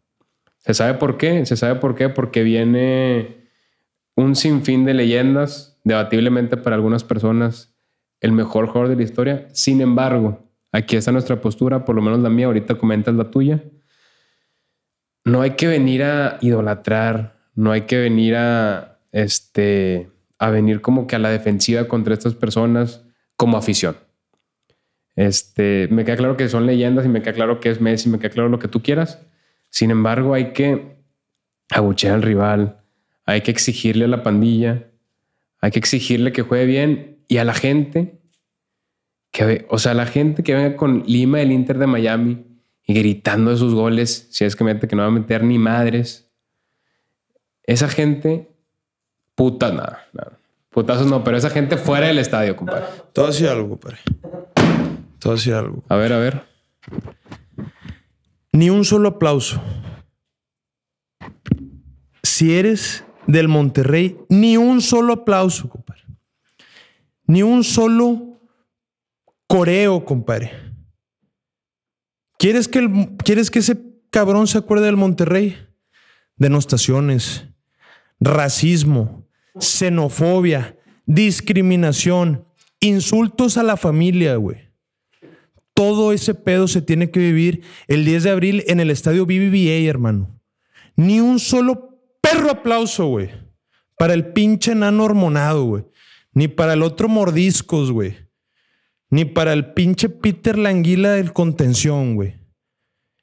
¿Se sabe por qué? Se sabe por qué, porque viene un sinfín de leyendas, debatiblemente para algunas personas el mejor jugador de la historia. Sin embargo, Aquí está nuestra postura, por lo menos la mía, ahorita comentas la tuya. No hay que venir a idolatrar, no hay que venir a, este, a venir como que a la defensiva contra estas personas como afición. Este, me queda claro que son leyendas y me queda claro que es Messi, me queda claro lo que tú quieras. Sin embargo, hay que abuchear al rival, hay que exigirle a la pandilla, hay que exigirle que juegue bien y a la gente que, o sea, la gente que venga con Lima, del Inter de Miami, y gritando de sus goles, si es que mete que no va a meter ni madres. Esa gente, puta, nada, Putazos no, pero esa gente fuera del estadio, compadre. Todo hacía algo, compadre. Todo así algo. A ver, a ver. Ni un solo aplauso. Si eres del Monterrey, ni un solo aplauso, compadre. Ni un solo coreo, compadre. ¿Quieres que, ¿Quieres que ese cabrón se acuerde del Monterrey? Denostaciones, racismo, xenofobia, discriminación, insultos a la familia, güey. Todo ese pedo se tiene que vivir el 10 de abril en el estadio BBVA, hermano. Ni un solo perro aplauso, güey. Para el pinche nano hormonado, güey. Ni para el otro mordiscos, güey ni para el pinche Peter Languila del contención, güey.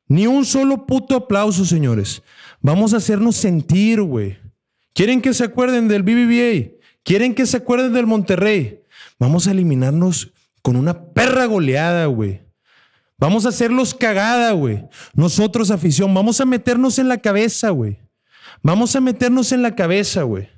Ni un solo puto aplauso, señores. Vamos a hacernos sentir, güey. ¿Quieren que se acuerden del BBVA? ¿Quieren que se acuerden del Monterrey? Vamos a eliminarnos con una perra goleada, güey. Vamos a hacerlos cagada, güey. Nosotros, afición, vamos a meternos en la cabeza, güey. Vamos a meternos en la cabeza, güey.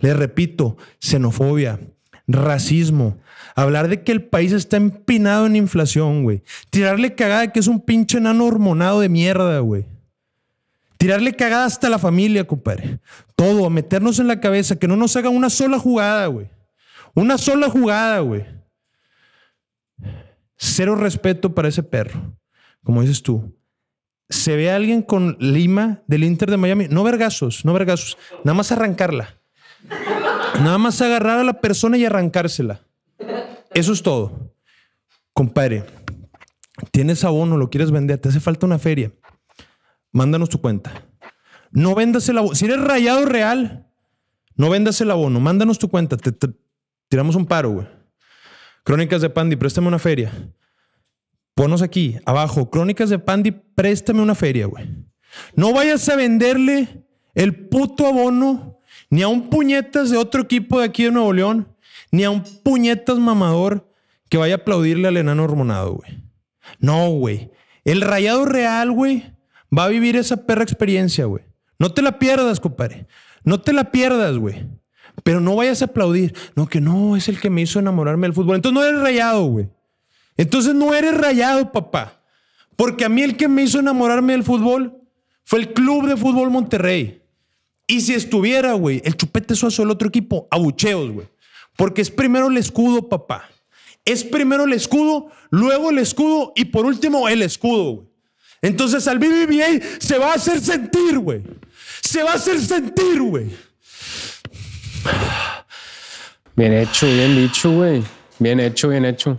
Les repito, xenofobia, racismo, Hablar de que el país está empinado en inflación, güey. Tirarle cagada que es un pinche enano hormonado de mierda, güey. Tirarle cagada hasta la familia, compadre. Todo, a meternos en la cabeza, que no nos haga una sola jugada, güey. Una sola jugada, güey. Cero respeto para ese perro, como dices tú. Se ve a alguien con Lima del Inter de Miami, no vergazos, no vergazos, nada más arrancarla. Nada más agarrar a la persona y arrancársela. Eso es todo. Compadre, tienes abono, lo quieres vender, te hace falta una feria. Mándanos tu cuenta. No vendas el abono. Si eres rayado real, no vendas el abono. Mándanos tu cuenta. Te, tiramos un paro, güey. Crónicas de Pandy, préstame una feria. Ponos aquí, abajo. Crónicas de Pandy, préstame una feria, güey. No vayas a venderle el puto abono ni a un puñetas de otro equipo de aquí de Nuevo León ni a un puñetas mamador que vaya a aplaudirle al enano hormonado, güey. No, güey. El rayado real, güey, va a vivir esa perra experiencia, güey. No te la pierdas, compadre. No te la pierdas, güey. Pero no vayas a aplaudir. No, que no, es el que me hizo enamorarme del fútbol. Entonces no eres rayado, güey. Entonces no eres rayado, papá. Porque a mí el que me hizo enamorarme del fútbol fue el Club de Fútbol Monterrey. Y si estuviera, güey, el Chupete Suazo, el otro equipo, abucheos, güey. Porque es primero el escudo, papá. Es primero el escudo, luego el escudo y por último el escudo, güey. Entonces al BBVA se va a hacer sentir, güey. Se va a hacer sentir, güey. Bien hecho, bien dicho, güey. Bien hecho, bien hecho.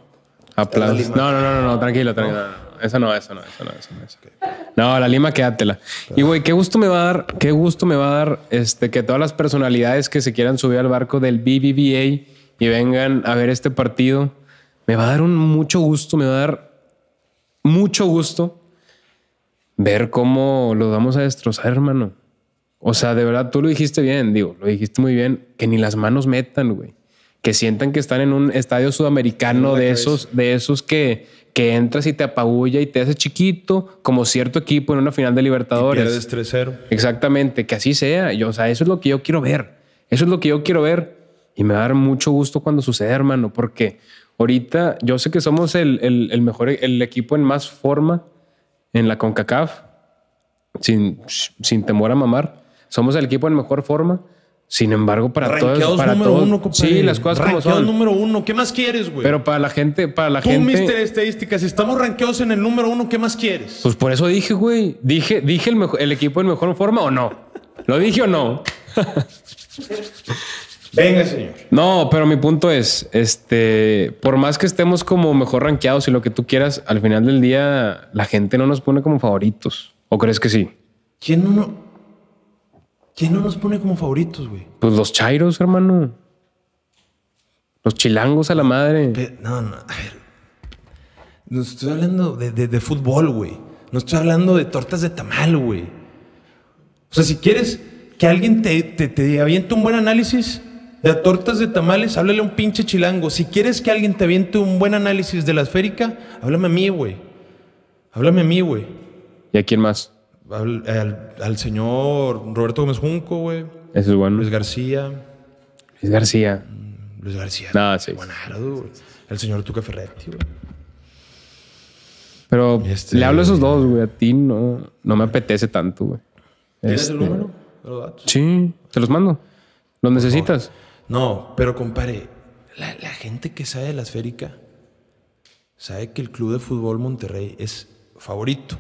Aplausos. No, no, no, no, tranquilo, tranquilo esa no, esa no, esa no, esa no. No, la lima quédatela. Y güey, qué gusto me va a dar, qué gusto me va a dar este que todas las personalidades que se quieran subir al barco del BBVA y vengan a ver este partido, me va a dar un mucho gusto, me va a dar mucho gusto ver cómo lo vamos a destrozar, hermano. O sea, de verdad, tú lo dijiste bien, digo, lo dijiste muy bien, que ni las manos metan, güey que sientan que están en un estadio sudamericano de esos, de esos que, que entras y te apabulla y te hace chiquito como cierto equipo en una final de Libertadores. Y 3-0. Exactamente, que así sea. Yo, o sea, eso es lo que yo quiero ver. Eso es lo que yo quiero ver. Y me va a dar mucho gusto cuando suceda, hermano, porque ahorita yo sé que somos el, el, el mejor, el equipo en más forma en la CONCACAF, sin, sin temor a mamar. Somos el equipo en mejor forma sin embargo, para todos, para número todos, uno, sí, las cosas como son. número uno, ¿qué más quieres, güey? Pero para la gente, para la gente. Tú, mister estadísticas, si estamos ranqueados en el número uno, ¿qué más quieres? Pues por eso dije, güey, dije, dije el, el equipo en mejor forma o no. ¿Lo dije o no? Venga, señor. No, pero mi punto es, este, por más que estemos como mejor ranqueados y lo que tú quieras, al final del día la gente no nos pone como favoritos. ¿O crees que sí? ¿Quién no? ¿Quién no nos pone como favoritos, güey? Pues los chairos, hermano. Los chilangos a la madre. no, no, a ver. No estoy hablando de, fútbol, güey. No estoy hablando de tortas de tamal, güey. O sea, si quieres que alguien te, te, te aviente un buen análisis de tortas de tamales, háblale a un pinche chilango. Si quieres que alguien te aviente un buen análisis de la esférica, háblame a mí, güey. Háblame a mí, güey. ¿Y a quién más? Al, señor Roberto Gómez Junco, güey. es bueno. Luis García. Luis García. Mm, Luis García. Nada, sí. El señor Tuca Ferretti, güey. Pero este- le hablo a esos dos, güey. A ti no, no me apetece tanto, güey. ¿Tienes el este, número Sí, te los mando. ¿Los necesitas? No, pero compare, la, la, gente que sabe de la esférica sabe que el Club de Fútbol Monterrey es favorito.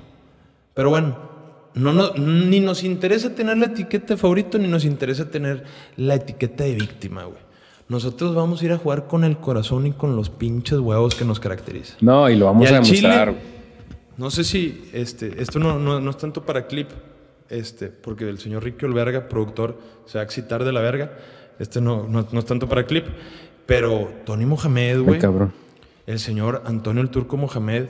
Pero bueno no, no, ni nos interesa tener la etiqueta de favorito, ni nos interesa tener la etiqueta de víctima, güey. Nosotros vamos a ir a jugar con el corazón y con los pinches huevos que nos caracterizan. No, y lo vamos a demostrar. no sé si este, esto no, no, es tanto para clip, este, porque el señor Ricky Olverga, productor, se va a excitar de la verga. Este no, no, es tanto para clip, pero Tony Mohamed, güey. El señor Antonio el Turco Mohamed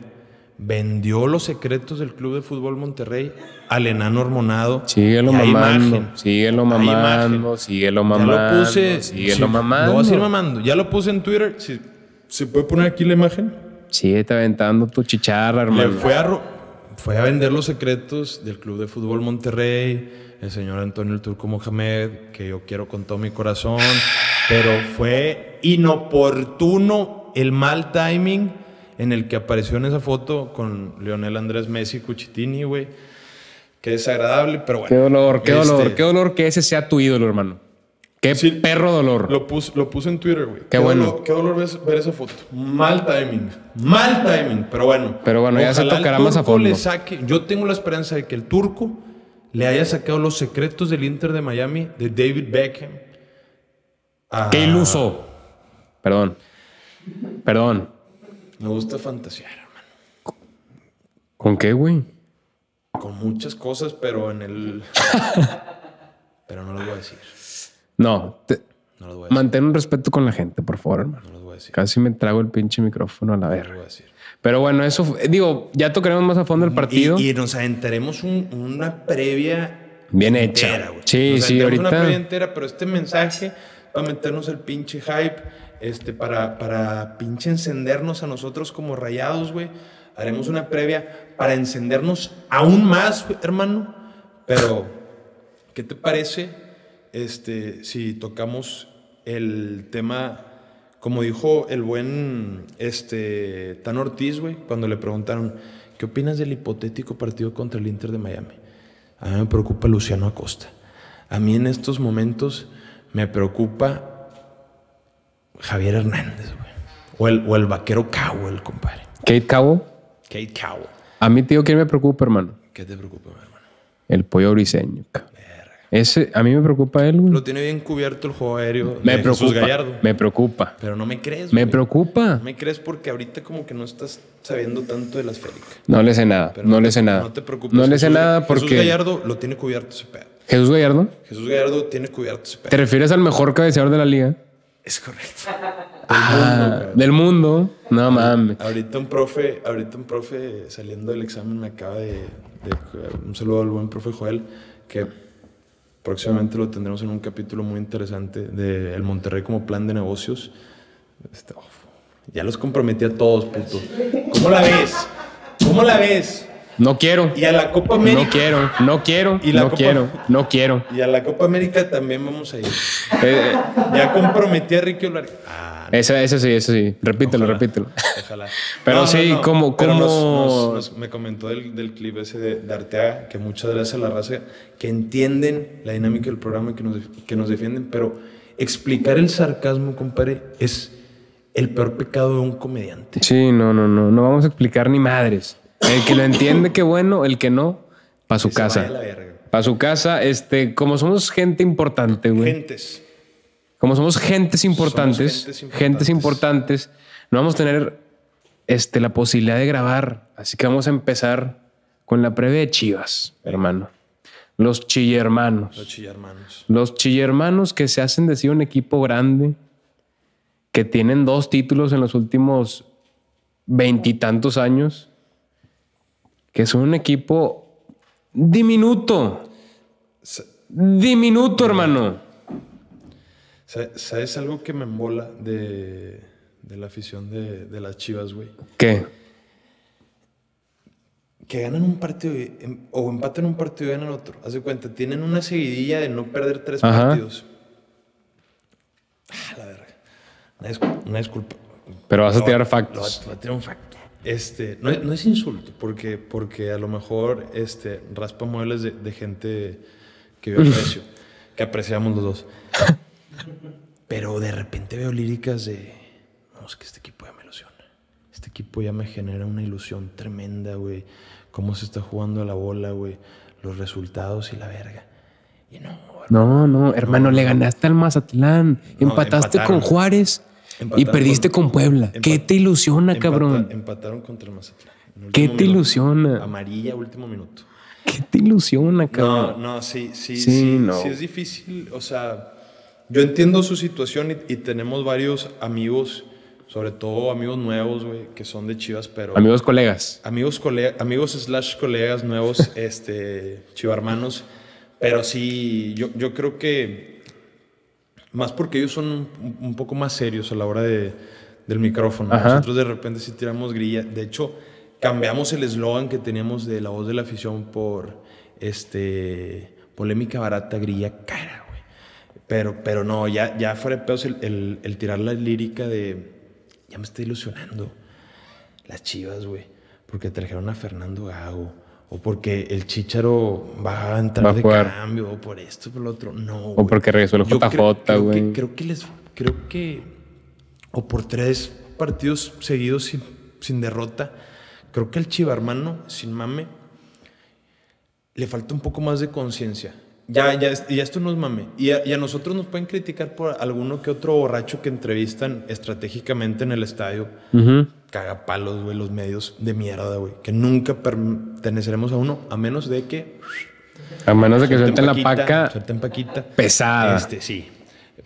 vendió los secretos del Club de Fútbol Monterrey al enano hormonado. lo mamando, síguelo mamando, síguelo mamando. Ya lo puse, síguelo lo mamando. No, mamando. Ya lo puse en Twitter. ¿Se, ¿Se puede poner aquí la imagen? Sí, está aventando tu chicharra, hermano. fue a, fue a vender los secretos del Club de Fútbol Monterrey, el señor Antonio el Turco Mohamed, que yo quiero con todo mi corazón, pero fue inoportuno el mal timing en el que apareció en esa foto con Leonel Andrés Messi Cuchitini, güey. Qué desagradable, pero bueno. Qué dolor, qué dolor, este, qué dolor que ese sea tu ídolo, hermano. Qué perro dolor. Lo puse, lo puse en Twitter, güey. Qué, bueno. qué dolor ver, esa foto. Mal timing. Mal timing, pero bueno. Pero bueno, ya se tocará más a fondo. Yo tengo la esperanza de que el turco le haya sacado los secretos del Inter de Miami de David Beckham. Qué iluso. Perdón. Perdón. Me gusta fantasear, hermano. ¿Con qué, güey? Con muchas cosas, pero en el. pero no lo voy a decir. No, no lo voy a decir. Mantén un respeto con la gente, por favor, hermano. No lo voy a decir. Casi me trago el pinche micrófono a la verga. No lo voy a decir. Pero bueno, eso. Eh, digo, ya tocaremos más a fondo el partido. Y, nos adentraremos una previa. Bien hecha. sí, nos sí, ahorita. Una previa entera, pero este mensaje va a meternos el pinche hype este, para, para pinche encendernos a nosotros como rayados, güey. Haremos una previa para encendernos aún más, hermano. Pero, ¿qué te parece este, si tocamos el tema, como dijo el buen este, Tan Ortiz, güey, cuando le preguntaron, ¿qué opinas del hipotético partido contra el Inter de Miami? A mí me preocupa Luciano Acosta. A mí en estos momentos me preocupa Javier Hernández, güey. O el, o el vaquero Cowell, compadre. Kate Cowell. Kate Cowell. A mí, tío, ¿quién me preocupa, hermano? ¿Qué te preocupa, hermano? El pollo briseño. Ese, a mí me preocupa él, güey. Lo tiene bien cubierto el juego aéreo me preocupa, Jesús Gallardo. Me preocupa. Pero no me crees, Me preocupa. No me crees porque ahorita como que no estás sabiendo tanto de las Félicas. No le sé nada. no, le sé nada. No te preocupes. No le sé nada porque... Jesús Gallardo lo tiene cubierto ese pedo. ¿Jesús Gallardo? Jesús Gallardo tiene cubierto ese pedo. ¿Te refieres al mejor cabeceador de la liga? Es correcto. Ah, del mundo. No mames. Ahorita un profe, ahorita un profe saliendo del examen me acaba de, un saludo al buen profe Joel que próximamente lo tendremos en un capítulo muy interesante de el Monterrey como plan de negocios. Este, ya los comprometí a todos, puto. ¿Cómo la ves? ¿Cómo la ves? No quiero. Y a la Copa América. No quiero, no quiero, y no quiero, no quiero. Y a la Copa América también vamos a ir. Eh, ya comprometí a Ricky Olari. Ah, sí, ese sí. Repítelo, repítelo. Ojalá. Pero sí, como... me comentó del, clip ese de, Arteaga, que muchas gracias a la raza, que entienden la dinámica del programa y que que nos defienden, pero explicar el sarcasmo, compadre, es el peor pecado de un comediante. Sí, no, no, no. No vamos a explicar ni madres. El que lo entiende, qué bueno. El que no, para su casa. Para su casa, este, como somos gente importante, güey. Gentes. Como somos gentes importantes, gentes importantes, no vamos a tener este, la posibilidad de grabar. Así que vamos a empezar con la previa de Chivas, hermano. Los chillermanos. Los chillermanos. Los chillermanos que se hacen decir un equipo grande, que tienen dos títulos en los últimos veintitantos años que es un equipo diminuto. Diminuto, hermano. ¿Sabes algo que me embola de, la afición de, las Chivas, güey? ¿Qué? Que ganan un partido em, o empatan un partido y ganan otro. Haz de cuenta, tienen una seguidilla de no perder tres partidos. Ah, la verga. Una, disculpa. Pero vas a tirar factos. Va a tirar un fact. Este, no, es insulto, porque, porque a lo mejor este, raspa muebles de, gente que aprecio, que apreciamos los dos. Pero de repente veo líricas de, vamos que este equipo ya me ilusiona. Este equipo ya me genera una ilusión tremenda, güey. Cómo se está jugando a la bola, güey. Los resultados y la verga. Y no, no, no, hermano, le ganaste al Mazatlán, empataste con Juárez y perdiste con, Puebla. ¿Qué te ilusiona, cabrón? Empataron contra el Mazatlán. ¿Qué te ilusiona? Amarilla, último minuto. ¿Qué te ilusiona, cabrón? No, no, sí, sí, sí, no. sí es difícil. O sea, yo entiendo su situación y, tenemos varios amigos, sobre todo amigos nuevos, güey, que son de Chivas, pero... Amigos colegas. Amigos, amigos slash colegas nuevos, este, chivarmanos. Pero sí, yo, yo creo que más porque ellos son un, poco más serios a la hora de, del micrófono. Nosotros de repente sí tiramos grilla. De hecho, cambiamos el eslogan que teníamos de la voz de la afición por este polémica barata, grilla cara, güey. Pero, pero no, ya, ya fuera de el, el tirar la lírica de ya me estoy ilusionando. Las chivas, güey. Porque trajeron a Fernando Gago o porque el Chicharo va a entrar de cambio, o por esto, o por lo otro. No. O porque regresó el JJ, güey. Creo, creo, que les. Creo que. O por tres partidos seguidos sin, sin derrota. Creo que el Chivarmano, sin mame, le falta un poco más de conciencia. Ya, ya, ya esto nos mame. Y a, nosotros nos pueden criticar por alguno que otro borracho que entrevistan estratégicamente en el estadio. Cagapalos, Caga palos, güey, los medios de mierda, güey. Que nunca perteneceremos a uno, a menos de que. A menos de que suelten la paca. Suelten paquita. Pesada. Este, sí.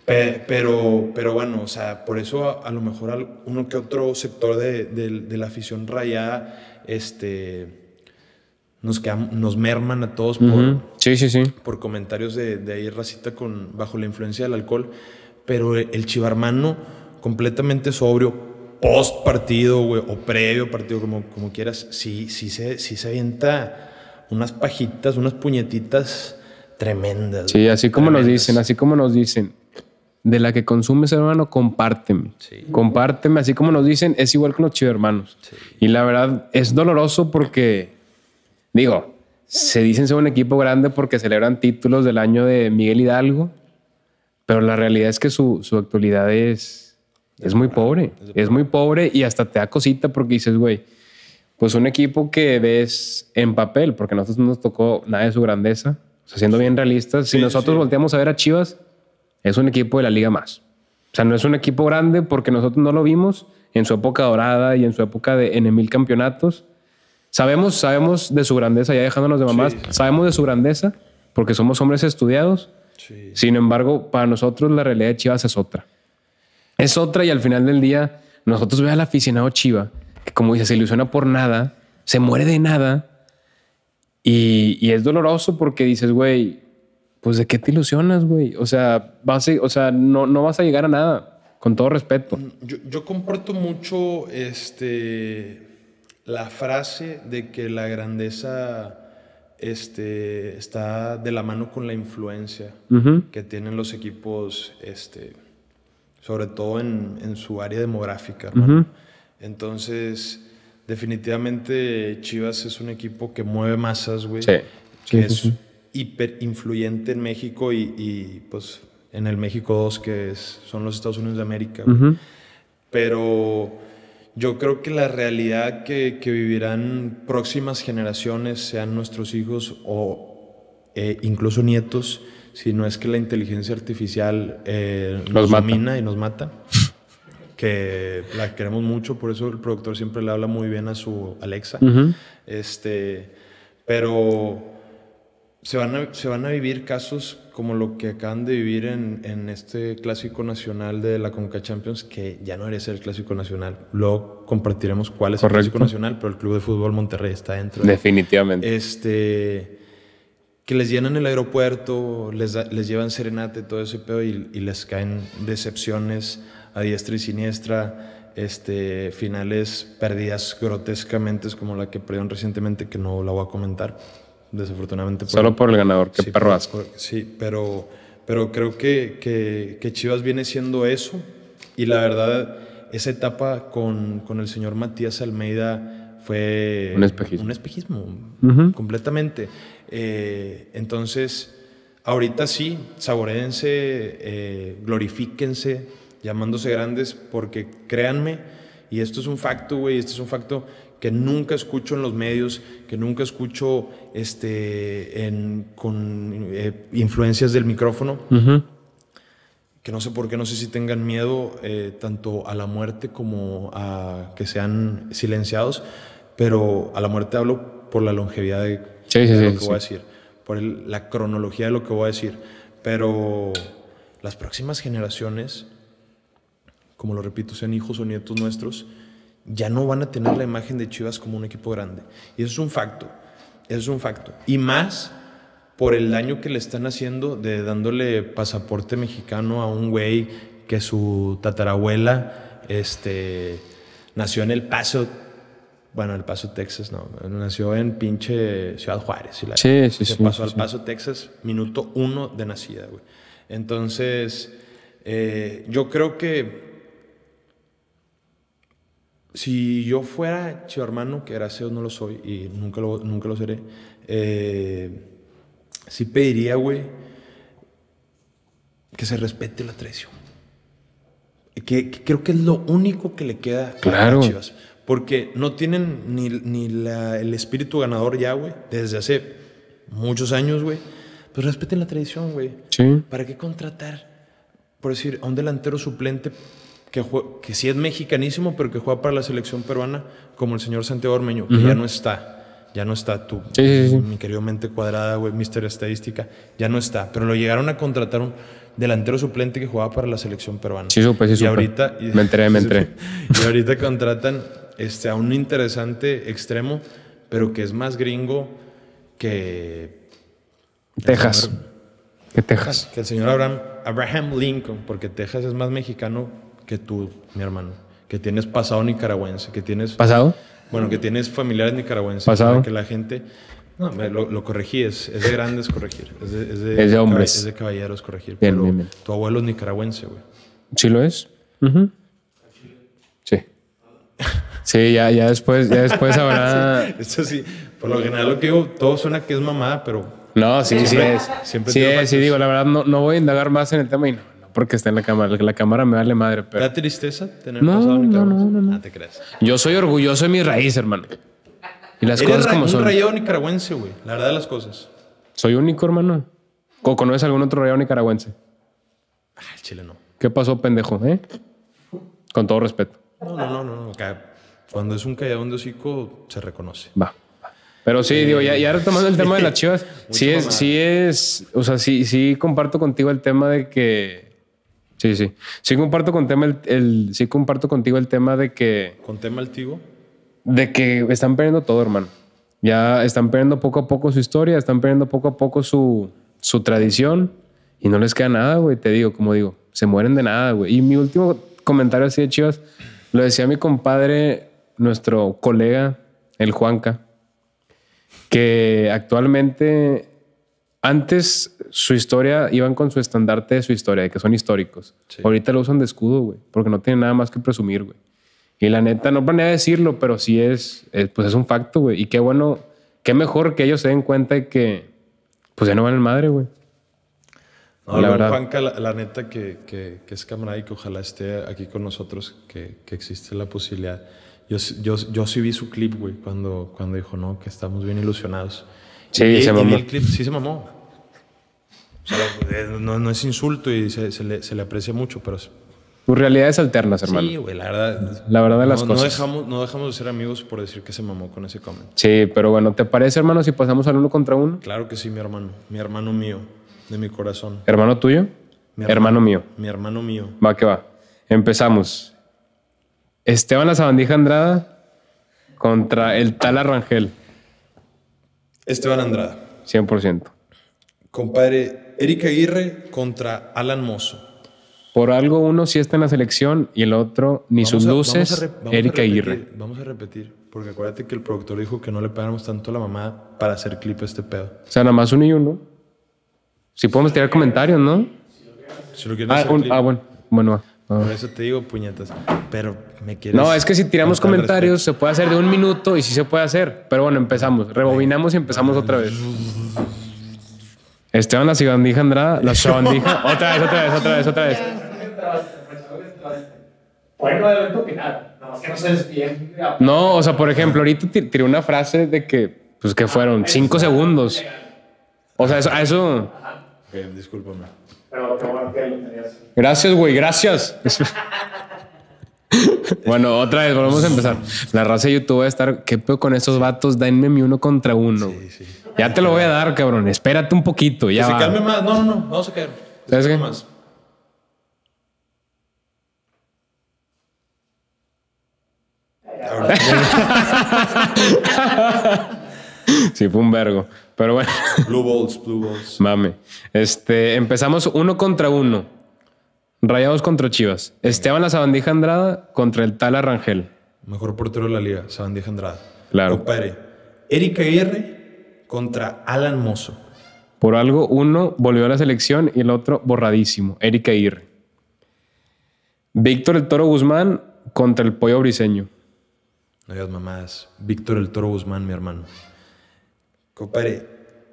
pero, pero bueno, o sea, por eso a, lo mejor uno que otro sector de, de la afición rayada, este nos, nos merman a todos por, sí, sí, por comentarios de, ahí racita con, bajo la influencia del alcohol. Pero e, el chivarmano, completamente sobrio, post partido, güey, o previo partido, como, como quieras, sí, sí, se, se avienta unas pajitas, unas puñetitas tremendas. Sí, así como nos dicen, así como nos dicen. De la que consumes, hermano, compárteme. Compárteme, así como nos dicen, es igual que los chivermanos. Y la verdad, es doloroso porque Digo, se dicen ser un equipo grande porque celebran títulos del año de Miguel Hidalgo, pero la realidad es que su, actualidad es, es muy pobre. Es muy pobre y hasta te da cosita porque dices, güey, pues un equipo que ves en papel, porque nosotros no nos tocó nada de su grandeza. O sea, siendo bien realistas, si nosotros volteamos a ver a Chivas, es un equipo de la liga más. O sea, no es un equipo grande porque nosotros no lo vimos en su época dorada y en su época de en mil campeonatos. Sabemos, sabemos de su grandeza, ya dejándonos de mamás, sabemos de su grandeza porque somos hombres estudiados. Sin embargo, para nosotros la realidad de Chivas es otra. Es otra y al final del día nosotros vemos al aficionado Chiva que como dice, se ilusiona por nada, se muere de nada y, es doloroso porque dices, güey, pues de qué te ilusionas, güey? O sea, vas o sea no, vas a llegar a nada, con todo respeto. Yo, yo comparto mucho este la frase de que la grandeza este, está de la mano con la influencia que tienen los equipos, este, sobre todo en, su área demográfica. Entonces, definitivamente Chivas es un equipo que mueve masas, güey. Que es hiper en México y, pues en el México 2, que son los Estados Unidos de América. Pero yo creo que la realidad que, vivirán próximas generaciones, sean nuestros hijos o eh, incluso nietos, si no es que la inteligencia artificial eh, nos domina y nos mata, que la queremos mucho, por eso el productor siempre le habla muy bien a su Alexa. Este, pero se van, a, vivir casos como lo que acaban de vivir en, este clásico nacional de la Conca Champions, que ya no ser el clásico nacional. Luego compartiremos cuál es el clásico nacional, pero el Club de Fútbol Monterrey está dentro. Definitivamente. Este, que les llenan el aeropuerto, les, les llevan serenate, todo ese pedo, y, les caen decepciones a diestra y siniestra. Este, finales perdidas grotescamente, como la que perdieron recientemente, que no la voy a comentar desafortunadamente. Solo por el ganador, qué sí, perro asco. sí, pero, pero creo que, que, Chivas viene siendo eso y la verdad, esa etapa con, el señor Matías Almeida fue un espejismo, un espejismo completamente. Eh, entonces, ahorita sí, saboreense, eh, glorifíquense, llamándose grandes, porque créanme, y esto es un facto, güey, esto es un facto que nunca escucho en los medios, que nunca escucho este, con eh, influencias del micrófono, que no sé por qué, no sé si tengan miedo eh, tanto a la muerte como a que sean silenciados, pero a la muerte hablo por la longevidad de, lo que voy a decir, por la cronología de lo que voy a decir, pero las próximas generaciones, como lo repito, sean hijos o nietos nuestros, ya no van a tener la imagen de Chivas como un equipo grande. Y eso es un facto. Eso es un facto. Y más por el daño que le están haciendo de dándole pasaporte mexicano a un güey que su tatarabuela este, nació en El Paso. Bueno, El Paso, Texas, no. Nació en pinche Ciudad Juárez. Y sí, sí, se pasó al Paso, Texas, minuto uno de nacida, güey. Entonces, eh, yo creo que si yo fuera chivo hermano, que gracias no lo soy y nunca lo, nunca lo seré, eh, sí pediría, güey, que se respete la traición. Que, creo que es lo único que le queda claro. a Chivas. Porque no tienen ni, el espíritu ganador ya, güey, desde hace muchos años, güey. Pues respeten la tradición, güey. ¿Para qué contratar? Por decir, a un delantero suplente que, que sí es mexicanísimo, pero que juega para la selección peruana, como el señor Santiago Ormeño, que ya no está. Ya no está tú, mi querido mente cuadrada, güey, mister estadística, ya no está. Pero lo llegaron a contratar un delantero suplente que jugaba para la selección peruana. Sí, supe, sí, Y ahorita... me entré me entré Y ahorita contratan este, a un interesante extremo, pero que es más gringo que... Texas. que Texas. Que el señor Abraham Lincoln, porque Texas es más mexicano tú, mi hermano, que tienes pasado nicaragüense, que tienes... ¿Pasado? Bueno, que tienes familiares nicaragüenses. ¿Pasado? Que la gente... No, lo, lo, corregí, es, de grandes corregir. Es de, hombres. Es de caballeros corregir. tu abuelo es nicaragüense, güey. Sí lo es. Sí. Sí, ya, ya después, ya después habrá. sí, sí, por lo general lo que digo, todo suena que es mamada, pero. No, sí, sí Siempre sí, es, sí, digo, la verdad no, no voy a indagar más en el tema y no porque está en la cámara. La cámara me vale madre, pero. ¿Da tristeza tener pasado no, no, no, no. Ah, te crees. Yo soy orgulloso de mi raíz, hermano. Y las cosas como un son. un rayado nicaragüense, güey. La verdad de las cosas. Soy único, hermano. ¿O conoces algún otro rayado nicaragüense? Ah, el chile no. ¿Qué pasó, pendejo? ¿Eh? Con todo respeto. No, no, no, no. Cuando es un calladón de hocico, se reconoce. Va. Pero sí, digo, ya, ahora retomando el tema de las chivas, sí es, sí es, o sea, sí, sí comparto contigo el tema de que Sí, sí. Sí comparto, con tema el, sí comparto contigo el tema de que... ¿Con tema altivo? De que están perdiendo todo, hermano. Ya están perdiendo poco a poco su historia, están perdiendo poco a poco su, su tradición y no les queda nada, güey. Te digo, como digo, se mueren de nada, güey. Y mi último comentario así de chivas, lo decía mi compadre, nuestro colega, el Juanca, que actualmente antes su historia, iban con su estandarte de su historia, de que son históricos. Ahorita lo usan de escudo, güey, porque no tienen nada más que presumir, güey. Y la neta, no planea decirlo, pero sí es, pues es un facto, güey. Y qué bueno, qué mejor que ellos se den cuenta de que, pues ya no van el madre, güey. No, la verdad. la, neta que, es camarada y que ojalá esté aquí con nosotros, que, que existe la posibilidad. Yo, yo, yo, sí vi su clip, güey, cuando, cuando dijo, no, que estamos bien ilusionados. Sí, se mamó. sí se mamó. no, es insulto y se, le, aprecia mucho, pero tus realidades alternas, hermano. Sí, güey, la verdad. La verdad de las cosas. No dejamos, de ser amigos por decir que se mamó con ese comment. Sí, pero bueno, ¿te parece, hermano, si pasamos al uno contra uno? Claro que sí, mi hermano. Mi hermano mío, de mi corazón. ¿Hermano tuyo? Mi hermano, mío. Mi hermano mío. Va que va. Empezamos. Esteban La Sabandija Andrada contra el tal Arrangel. Esteban Andrada. 100%. Compadre, Eric Aguirre contra Alan Mozo. Por algo uno sí está en la selección y el otro ni sus luces, Eric Aguirre. Vamos a repetir, porque acuérdate que el productor dijo que no le pagamos tanto a la mamá para hacer clip a este pedo. O sea, nada más uno y uno. Si podemos tirar comentarios, ¿no? Si lo quieren ah, ah, bueno. Bueno, por eso te digo puñetas. Pero me quieres. No, es que si tiramos comentarios se puede hacer de un minuto y sí se puede hacer. Pero bueno, empezamos. Rebobinamos y empezamos otra vez. Esteban, la cigandija Andrada, la Sibandija. otra vez, otra vez, otra vez, otra vez. Bueno, No, No, o sea, por ejemplo, ahorita tiré una frase de que, pues que fueron cinco segundos. O sea, eso. A eso... discúlpame. Gracias, güey, gracias. bueno, otra vez, volvemos a empezar. La raza de YouTube va a estar. ¿Qué pedo con esos vatos? Denme mi uno contra uno. Ya te lo voy a dar, cabrón. Espérate un poquito. Ya se calme más. No, no, no. Vamos a caer. qué? Más. sí, fue un vergo. Pero bueno. Blue Balls, Blue Balls. Mame. Este, empezamos uno contra uno. Rayados contra Chivas. Esteban La Sabandija Andrada contra el tal arrangel Mejor portero de la liga, Sabandija Andrada. Claro. Erika Aguirre contra Alan Mozo. Por algo, uno volvió a la selección y el otro borradísimo, Erika Aguirre. Víctor el Toro Guzmán contra el Pollo Briseño. No mamadas. Víctor el Toro Guzmán, mi hermano. Compadre,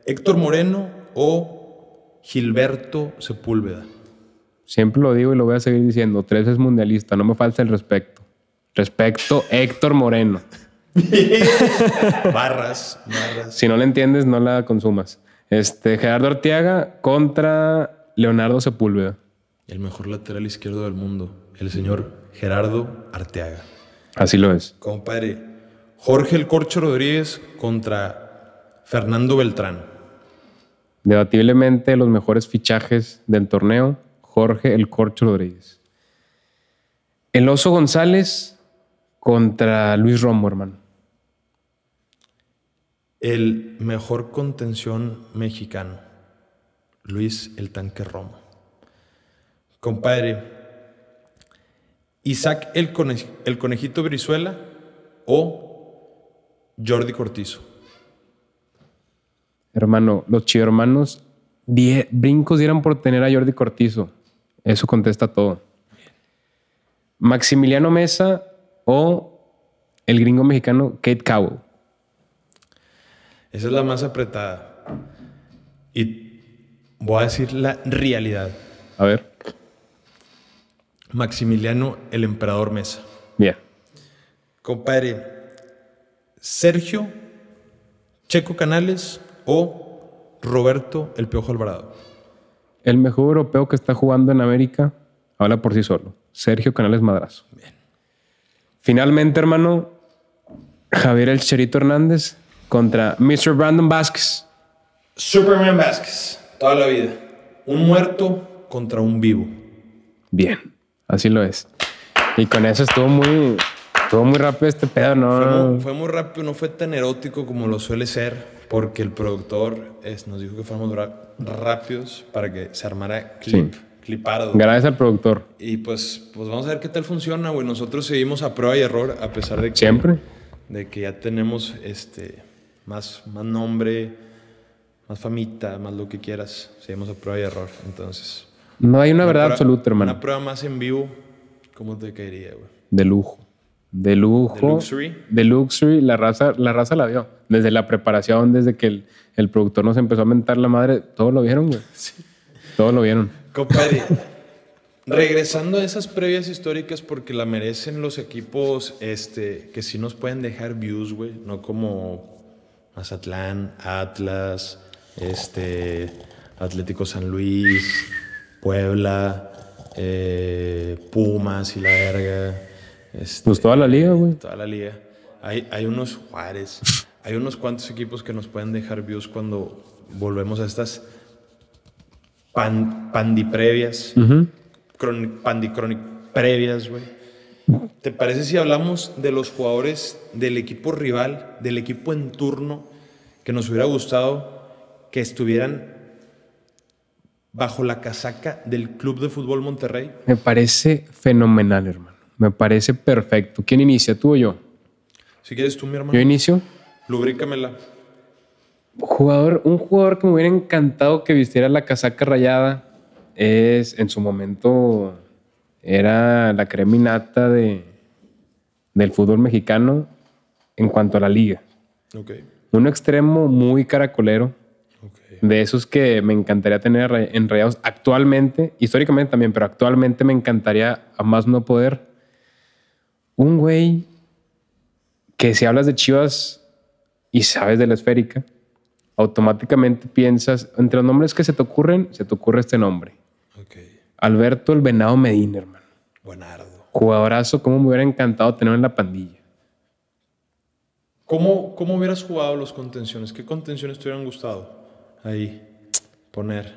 Héctor Moreno o Gilberto Sepúlveda. Siempre lo digo y lo voy a seguir diciendo. Tres es mundialista, no me falta el respecto. Respecto Héctor Moreno. barras, barras. Si no la entiendes, no la consumas. Este, Gerardo Arteaga contra Leonardo Sepúlveda. El mejor lateral izquierdo del mundo, el señor Gerardo Arteaga. Así lo es. Compadre, Jorge El Corcho Rodríguez contra Fernando Beltrán. Debatiblemente los mejores fichajes del torneo, Jorge El Corcho Rodríguez. El Oso González contra Luis Romo, hermano. El mejor contención mexicano, Luis El Tanque Romo. Compadre, Isaac el, Conejito Brizuela o Jordi Cortizo. Hermano, los chivermanos hermanos brincos dieran por tener a Jordi Cortizo. Eso contesta todo. Maximiliano Mesa o el gringo mexicano Kate Cowell. Esa es la más apretada. Y voy a decir la realidad. A ver. Maximiliano el Emperador Mesa. Bien. Compadre, Sergio Checo Canales o Roberto El Piojo Alvarado? El mejor europeo que está jugando en América habla por sí solo. Sergio Canales Madrazo. Finalmente, hermano, Javier El Cherito Hernández contra Mr. Brandon Vázquez. Superman Vázquez, toda la vida. Un muerto contra un vivo. Bien, así lo es. Y con eso estuvo muy, estuvo muy rápido este pedo, ¿no? fue muy rápido, no fue tan erótico como lo suele ser porque el productor nos dijo que fuéramos rápidos para que se armara clip. Gracias al productor. Y pues, pues vamos a ver qué tal funciona, güey. Nosotros seguimos a prueba y error a pesar de que... Siempre. De que ya tenemos este, más, más nombre, más famita, más lo que quieras. Seguimos a prueba y error, entonces. No hay una, verdad absoluta, hermano. Una prueba más en vivo, ¿cómo te caería, güey? De lujo. De lujo. De luxury. De luxury. La raza la, raza la vio desde la preparación, desde que el, el productor nos empezó a mentar la madre, todos lo vieron, güey. Sí. Todos lo vieron. Compadre, regresando a esas previas históricas, porque la merecen los equipos este, que sí nos pueden dejar views, güey, no como Mazatlán, Atlas, este, Atlético San Luis, Puebla, eh, Pumas y la verga. Este, pues toda la liga, güey. Toda la liga. Hay, hay unos Juárez hay unos cuantos equipos que nos pueden dejar views cuando volvemos a estas pandiprevias, pandi previas, previas, güey. ¿Te parece si hablamos de los jugadores del equipo rival, del equipo en turno, que nos hubiera gustado que estuvieran bajo la casaca del Club de Fútbol Monterrey? Me parece fenomenal, hermano. Me parece perfecto. ¿Quién inicia, tú o yo? Si quieres tú, mi hermano. Yo inicio. Lubrícamela. Jugador, un jugador que me hubiera encantado que vistiera la casaca rayada es, en su momento, era la creminata de, del fútbol mexicano en cuanto a la liga. Un extremo muy caracolero. De esos que me encantaría tener enrayados actualmente, históricamente también, pero actualmente me encantaría a más no poder. Un güey que si hablas de Chivas y sabes de la esférica, automáticamente piensas, entre los nombres que se te ocurren, se te ocurre este nombre. Alberto el Venado Medina, hermano. Buenardo. Jugadorazo, cómo me hubiera encantado tener en la pandilla. ¿Cómo, hubieras jugado los contenciones? ¿Qué contenciones te hubieran gustado ahí poner?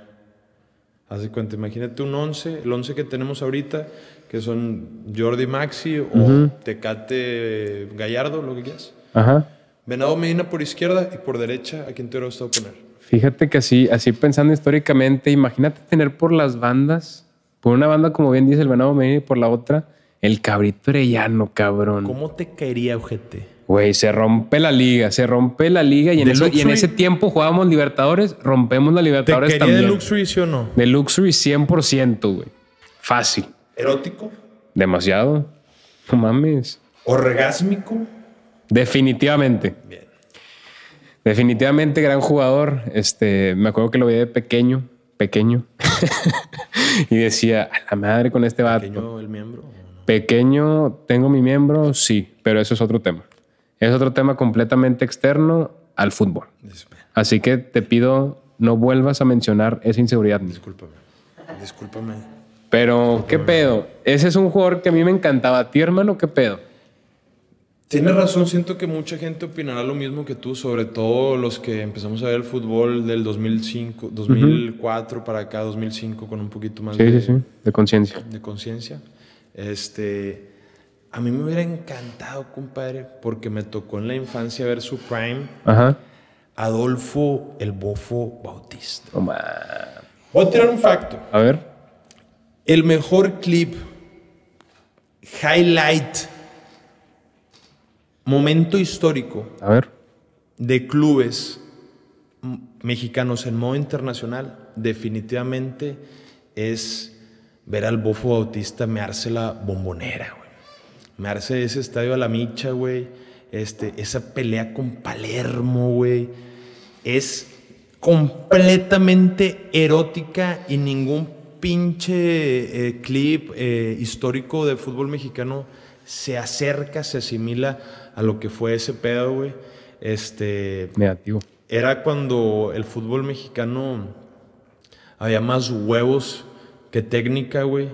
Haz de cuenta, imagínate un 11, el 11 que tenemos ahorita, que son Jordi Maxi o Tecate Gallardo, lo que quieras. Ajá. Venado Medina por izquierda y por derecha, ¿a quien te hubiera gustado poner? Fíjate que así, así pensando históricamente, imagínate tener por las bandas, por una banda como bien dice el Venado Medina y por la otra, el cabrito Arellano, cabrón. ¿Cómo te caería, Ujete? Güey, se rompe la liga, se rompe la liga y en, ese tiempo jugábamos Libertadores, rompemos la Libertadores ¿Te caería de Luxury, sí o no? De Luxury 100%, güey. Fácil. ¿Erótico? Demasiado. No mames. ¿Orgásmico? Definitivamente. Definitivamente gran jugador. Este, me acuerdo que lo vi de pequeño, pequeño. y decía, a la madre con este vato. ¿Pequeño el miembro? Pequeño, tengo mi miembro, sí, pero eso es otro tema. Es otro tema completamente externo al fútbol. Así que te pido, no vuelvas a mencionar esa inseguridad. Discúlpame. Discúlpame. Pero, ¿qué pedo? Ese es un jugador que a mí me encantaba. ¿A ti, hermano, qué pedo? Tienes razón, siento que mucha gente opinará lo mismo que tú, sobre todo los que empezamos a ver el fútbol del 2005, 2004 para acá, 2005, con un poquito más de, sí, sí. de conciencia. De conciencia. Este, a mí me hubiera encantado, compadre, porque me tocó en la infancia ver su prime. Adolfo el Bofo Bautista. Voy a tirar un facto. A ver. El mejor clip, highlight Momento histórico. De clubes mexicanos en modo internacional, definitivamente es ver al Bofo Bautista mearse la bombonera, güey. Mearse ese estadio a la micha, güey. Este, esa pelea con Palermo, güey. Es completamente erótica y ningún pinche eh, clip eh, histórico de fútbol mexicano se acerca, se asimila a lo que fue ese pedo, güey. Este. Negativo. Era cuando el fútbol mexicano había más huevos que técnica, güey.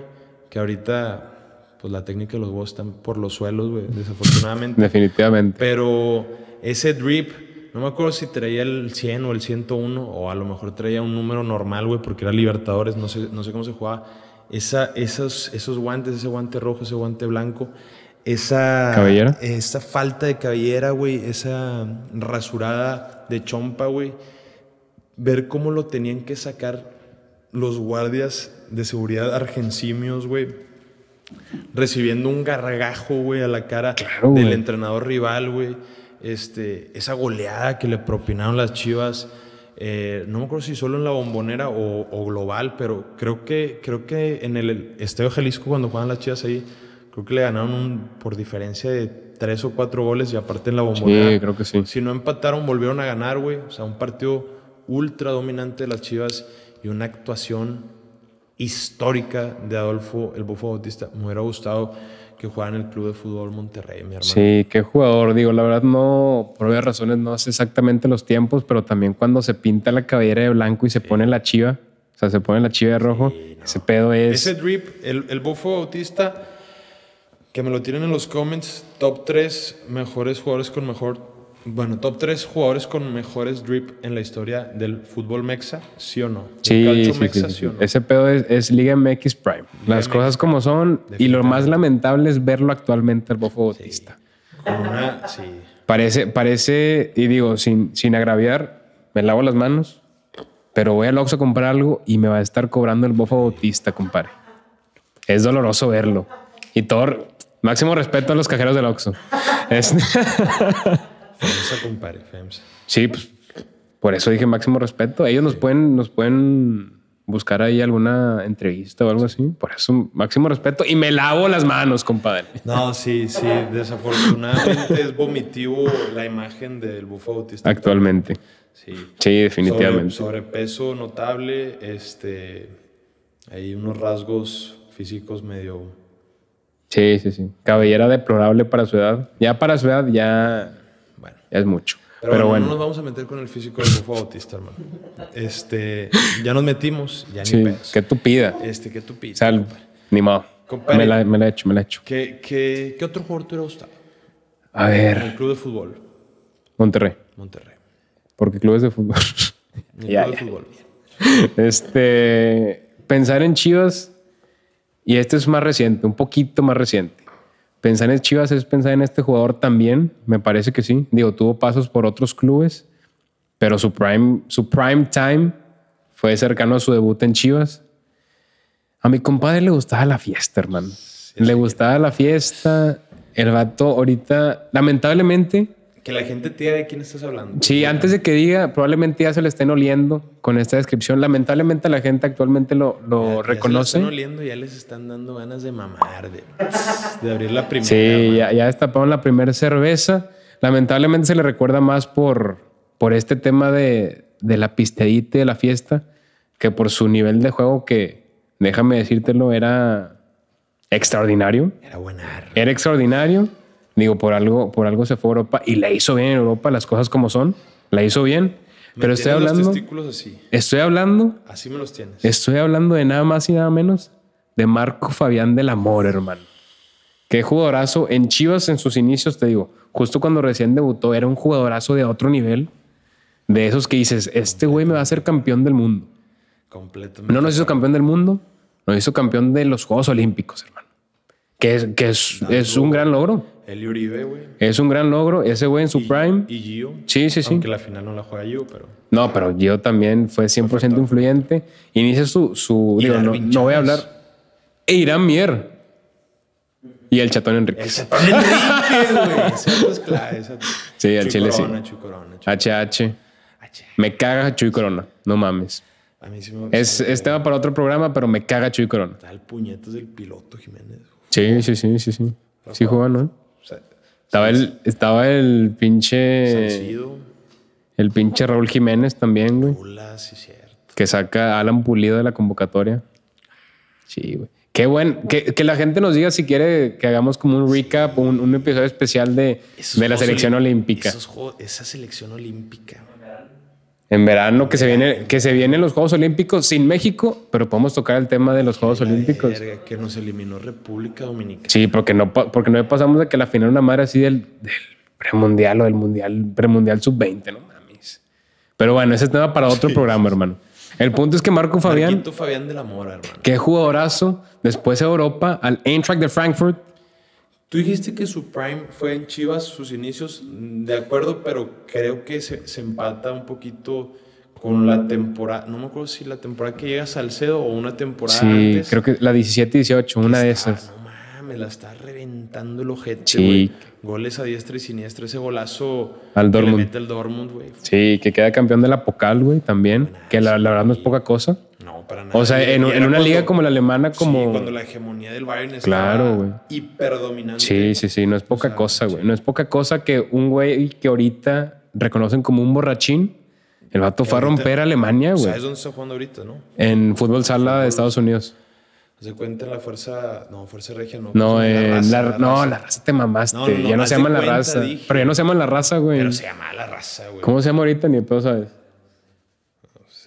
Que ahorita, pues la técnica de los huevos están por los suelos, güey, desafortunadamente. Definitivamente. Pero ese drip, no me acuerdo si traía el 100 o el 101, o a lo mejor traía un número normal, güey, porque era Libertadores, no sé, cómo se jugaba. Esa, esos, esos guantes, ese guante rojo, ese guante blanco, esa... falta de cabellera, güey, esa rasurada de chompa, güey. Ver cómo lo tenían que sacar los guardias de seguridad argencimios, güey recibiendo un gargajo, güey, a la cara del entrenador rival, güey. Este, esa goleada que le propinaron las Chivas, eh, no me acuerdo si solo en la bombonera o, global, pero creo que, creo que en el Estadio Jalisco cuando juegan las Chivas ahí Creo que le ganaron por diferencia de tres o cuatro goles y aparte en la bombonera. Sí, creo que sí. Si no empataron, volvieron a ganar, güey. O sea, un partido ultra dominante de las Chivas y una actuación histórica de Adolfo el Bufo Bautista. Me hubiera gustado que jugara en el Club de Fútbol Monterrey, mi hermano. Sí, qué jugador. Digo, la verdad no, por varias razones no hace exactamente los tiempos, pero también cuando se pinta la cabellera de blanco y se pone la chiva, o sea, se pone la chiva de rojo, ese pedo es... Ese drip, el, el Bofo Bautista me lo tienen en los comments, top 3 mejores jugadores con mejor, bueno, top 3 jugadores con mejores drip en la historia del fútbol mexa, sí o no. Sí, Ese pedo es, Liga MX Prime. Las cosas como son y lo más lamentable es verlo actualmente el Bofo Bautista. Parece, parece, y digo, sin, sin agraviar, me lavo las manos, pero voy al Oxxo a comprar algo y me va a estar cobrando el bofo bautista, compadre. Es doloroso verlo. Y tor Máximo respeto a los cajeros del Oxxo. FEMSA, compadre, FEMSA. Sí, pues por eso dije máximo respeto. Ellos nos pueden, nos pueden buscar ahí alguna entrevista o algo así. Por eso, máximo respeto. Y me lavo las manos, compadre. No, sí, sí. Desafortunadamente es vomitivo la imagen del bufo autista. Actualmente. Sí. Sí, definitivamente. sobrepeso notable, este, hay unos rasgos físicos medio Sí, sí, sí. Cabellera deplorable para su edad. Ya para su edad ya, bueno. ya es mucho. Pero, bueno, no nos vamos a meter con el físico del Bufo Bautista, hermano. Este, ya nos metimos, ya sí, ni Que tupida. Este, que tupida. Salud. Ni modo. me la, me la he hecho, me la he hecho. ¿Qué, qué, qué otro jugador te hubiera gustado? A ver. el club de fútbol. Monterrey. Monterrey. Porque clubes de fútbol. El club de fútbol. Este, pensar en Chivas y este es más reciente, un poquito más reciente. Pensar en Chivas es pensar en este jugador también, me parece que sí. Digo, tuvo pasos por otros clubes, pero su prime, su prime time fue cercano a su debut en Chivas. A mi compadre le gustaba la fiesta, hermano. le gustaba la fiesta. El vato ahorita, lamentablemente, que la gente te de quién estás hablando. Sí, antes de que diga, probablemente ya se le estén oliendo con esta descripción. Lamentablemente la gente actualmente lo, lo reconoce. Ya se están oliendo, ya les están dando ganas de mamar, de, abrir la primera. Sí, ya, ya, destaparon la primera cerveza. Lamentablemente se le recuerda más por, por este tema de, de la pisteadita de la fiesta que por su nivel de juego que, déjame decírtelo, era extraordinario. Era bueno Era extraordinario. Digo, por algo, por algo se fue a Europa y la hizo bien en Europa, las cosas como son, la hizo bien. pero estoy hablando. Los así. Estoy hablando. Así me los tienes. Estoy hablando de nada más y nada menos de Marco Fabián del Amor, hermano. Qué jugadorazo. En Chivas, en sus inicios, te digo, justo cuando recién debutó, era un jugadorazo de otro nivel. De esos que dices, este güey me va a ser campeón del mundo. Completamente. No nos hizo campeón del mundo, nos hizo campeón de los Juegos Olímpicos, hermano. Que, que es, es un gran logro. El Uribe, güey. Es un gran logro. Ese güey en su prime. Y Gio. Sí, sí, sí. Aunque la final no la juega Gio, pero. No, pero Gio también fue 100% influyente. Inicia su. su no, no, voy a hablar. E Irán Mier. Y el Chatón Enrique. Chatón Enrique, güey. es Sí, el Chile sí. Chuy Corona, Chuy HH. Me caga Chuy Corona. No mames. es, tema para otro programa, pero me caga Chuy Corona. Está el puñetas del piloto Jiménez. Sí, sí, sí, sí, sí. Sí juega, ¿no? Estaba el, estaba el pinche. El pinche Raúl Jiménez también, güey. Que saca a Alan Pulido de la convocatoria. Sí, güey. Qué bueno. Que, que, la gente nos diga si quiere que hagamos como un recap, un, un episodio especial de, la selección olímpica. esa selección olímpica, en verano que se viene que se vienen los Juegos Olímpicos sin México, pero podemos tocar el tema de los Juegos Olímpicos. que nos eliminó República Dominicana. Sí, porque no porque no pasamos de que la final una madre así del, del premundial o del mundial premundial sub-20, no mames. Pero bueno, ese tema para otro programa, hermano. El punto es que Marco Fabián, Fabián de la hermano. Qué jugadorazo, después de Europa al Eintracht de Frankfurt Tú dijiste que su prime fue en Chivas, sus inicios, mm, de acuerdo, pero creo que se, se empata un poquito con la temporada, no me acuerdo si la temporada que llega a Salcedo o una temporada sí, creo que la 17-18, una de esas me la está reventando el ojete, sí. Goles a diestra y siniestra. Ese golazo al que mete el Dortmund, güey. Sí, que queda campeón del Apocal, güey, también. que la, verdad no es poca cosa. No, para nada. O sea, en, una liga como la alemana, como. cuando la hegemonía del Bayern está claro, hiperdominante. Sí, sí, sí. No es poca cosa, güey. No es poca cosa que un güey que ahorita reconocen como un borrachín. El vato fue a romper a Alemania, pues, güey. ¿Sabes dónde está jugando ahorita, ¿no? En fútbol sala de Estados Unidos. Se cuenta la fuerza. No, fuerza regia no. No, eh, la raza, te mamaste. ya no se llama la raza. Pero ya no se llama la raza, güey. Pero se llama la raza, güey. ¿Cómo se llama ahorita? Ni pedo sabes.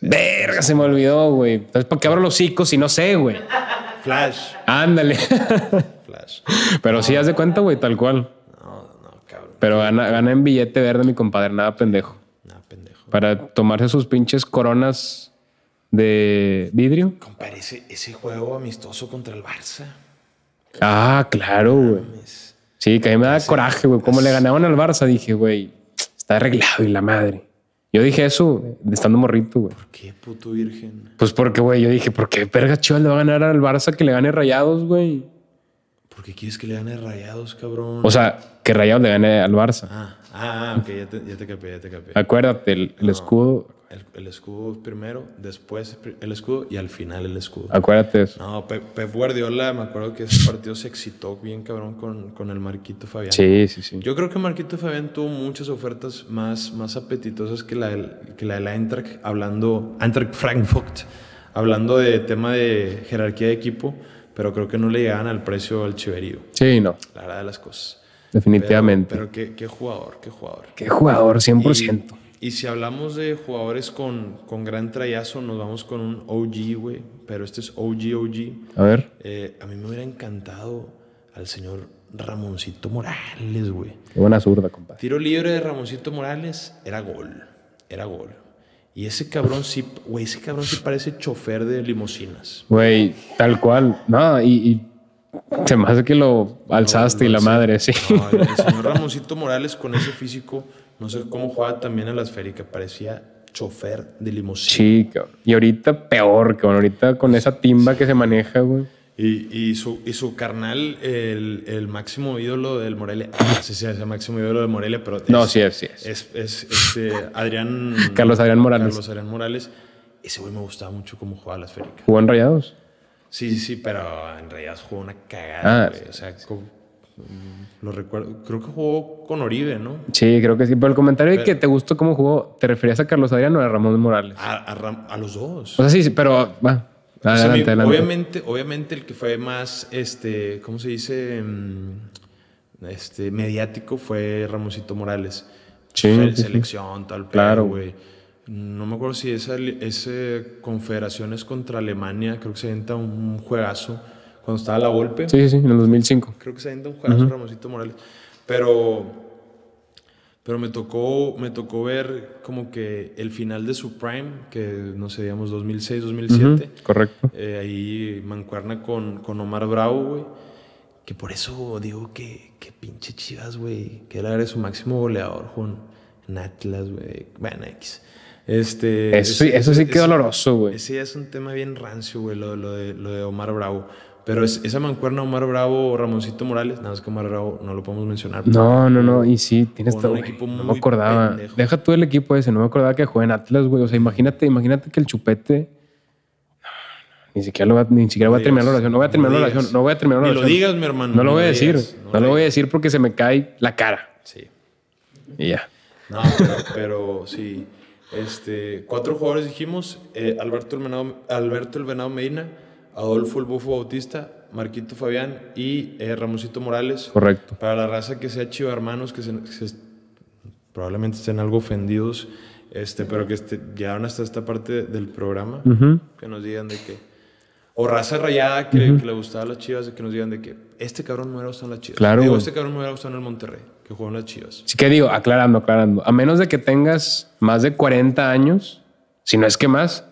Verga, se me olvidó, güey. Entonces, para qué abro los hocicos y no sé, güey? Flash. Ándale. Flash. Pero sí, haz de cuenta, güey, tal cual. No, no, cabrón. Pero gana, gana en billete verde, mi compadre. Nada pendejo. Nada pendejo. Para tomarse sus pinches coronas de vidrio. Compare ese, juego amistoso contra el Barça. Ah, claro, güey. Sí, que a mí me da coraje, güey. Como le ganaban al Barça, dije, güey, está arreglado y la madre. Yo dije eso estando morrito, güey. ¿Por qué, puto virgen? Pues porque, güey, yo dije, ¿por qué verga Chivas le va a ganar al Barça que le gane rayados, güey? Porque quieres que le gane Rayados, cabrón. O sea, que Rayados le gane al Barça. Ah, ah, ah ok, ya te, capé, ya te capé. Acuérdate, el, escudo. El, escudo primero, después el escudo y al final el escudo. Acuérdate eso. No, Pep, Guardiola, me acuerdo que ese partido se excitó bien, cabrón, con, el Marquito Fabián. Sí, sí, sí. Yo creo que Marquito Fabián tuvo muchas ofertas más, más apetitosas que la, del, que la del Eintracht, hablando. Eintracht Frankfurt, hablando de tema de jerarquía de equipo pero creo que no le llegaban al precio al Chiverío. Sí, no. La verdad de las cosas. Definitivamente. Pero, qué, jugador, qué jugador. Qué jugador, 100%. Y, si hablamos de jugadores con, gran trayazo, nos vamos con un OG, güey. Pero este es OG, OG. A ver. Eh, a mí me hubiera encantado al señor Ramoncito Morales, güey. Qué buena zurda, compadre. Tiro libre de Ramoncito Morales era gol. Era gol. Y ese cabrón sí, güey, ese cabrón sí parece chofer de limusinas. Güey, tal cual. No, y, se me hace que lo alzaste y la madre, sí. No, el, señor Ramoncito Morales con ese físico, no sé cómo jugaba también a la esférica, parecía chofer de limusina. Sí, cabrón. Y ahorita peor, cabrón. Ahorita con esa timba que se maneja, güey. Y, y, su, su carnal, el, el máximo ídolo del Morelia. Ah, sí, sí, es el máximo ídolo del Morelia, pero. no, sí, es, sí. Es, es, este, Adrián. Carlos Adrián Morales. Carlos Adrián Morales. Ese güey me gustaba mucho cómo jugaba las féricas. ¿Jugó en Rayados? Sí, sí, sí, pero en Rayados jugó una cagada, ah, güey. O sea, mm, lo recuerdo. Creo que jugó con Oribe, ¿no? Sí, creo que sí. Pero el comentario de que te gustó cómo jugó, ¿te referías a Carlos Adrián o a Ramón Morales? A, a, a los dos. O sea, sí, sí pero. va Ah, pues obviamente, obviamente el que fue más, este, ¿cómo se dice? Mm, este, mediático fue Ramoncito Morales. Sí, selección, tal, claro, güey. No me acuerdo si esa, confederación Confederaciones contra Alemania, creo que se venta un juegazo cuando estaba la golpe. Sí, sí, en el 2005. Creo que se venta un juegazo Ramoncito Morales. Pero pero me tocó, me tocó ver como que el final de su prime, que no sé, digamos 2006, 2007. correcto. Eh, ahí mancuerna con, con Omar Bravo, güey. Que por eso digo que, pinche chivas, güey. Que él era su máximo goleador, Juan. En Atlas, güey. Bueno, X. Este, eso, sí que doloroso, güey. Ese es un tema bien rancio, güey, de, lo de Omar Bravo. Pero esa mancuerna Omar Bravo Ramoncito Morales, nada más que Omar Bravo no lo podemos mencionar. No, no, no. Y sí, tienes todo. no me acordaba. Deja tú el equipo ese. No me acordaba que juega en Atlas, güey. O sea, imagínate, imagínate que el chupete. Ni siquiera, ni siquiera voy a terminar la oración. No voy a terminar la oración. No voy a terminar la oración. Ni lo digas, mi hermano. No lo voy a decir. no, lo voy a decir porque se me cae la cara. Sí. Y ya. No, pero, sí. Este, cuatro jugadores dijimos. Eh, Alberto, el Alberto el Venado Medina. Adolfo El Bufo Bautista, Marquito Fabián y eh, Ramosito Morales. Correcto. Para la raza que sea chiva, hermanos, que, se, probablemente estén algo ofendidos, este, pero que este, llegaron hasta esta parte del programa, que nos digan de que. O raza rayada que, le gustaba a las chivas, que nos digan de que este cabrón no hubiera gustado las chivas. Claro. Digo, este cabrón no hubiera gustado en el Monterrey, que jugó en las chivas. Sí, que digo, aclarando, aclarando. A menos de que tengas más de 40 años, si no es que más,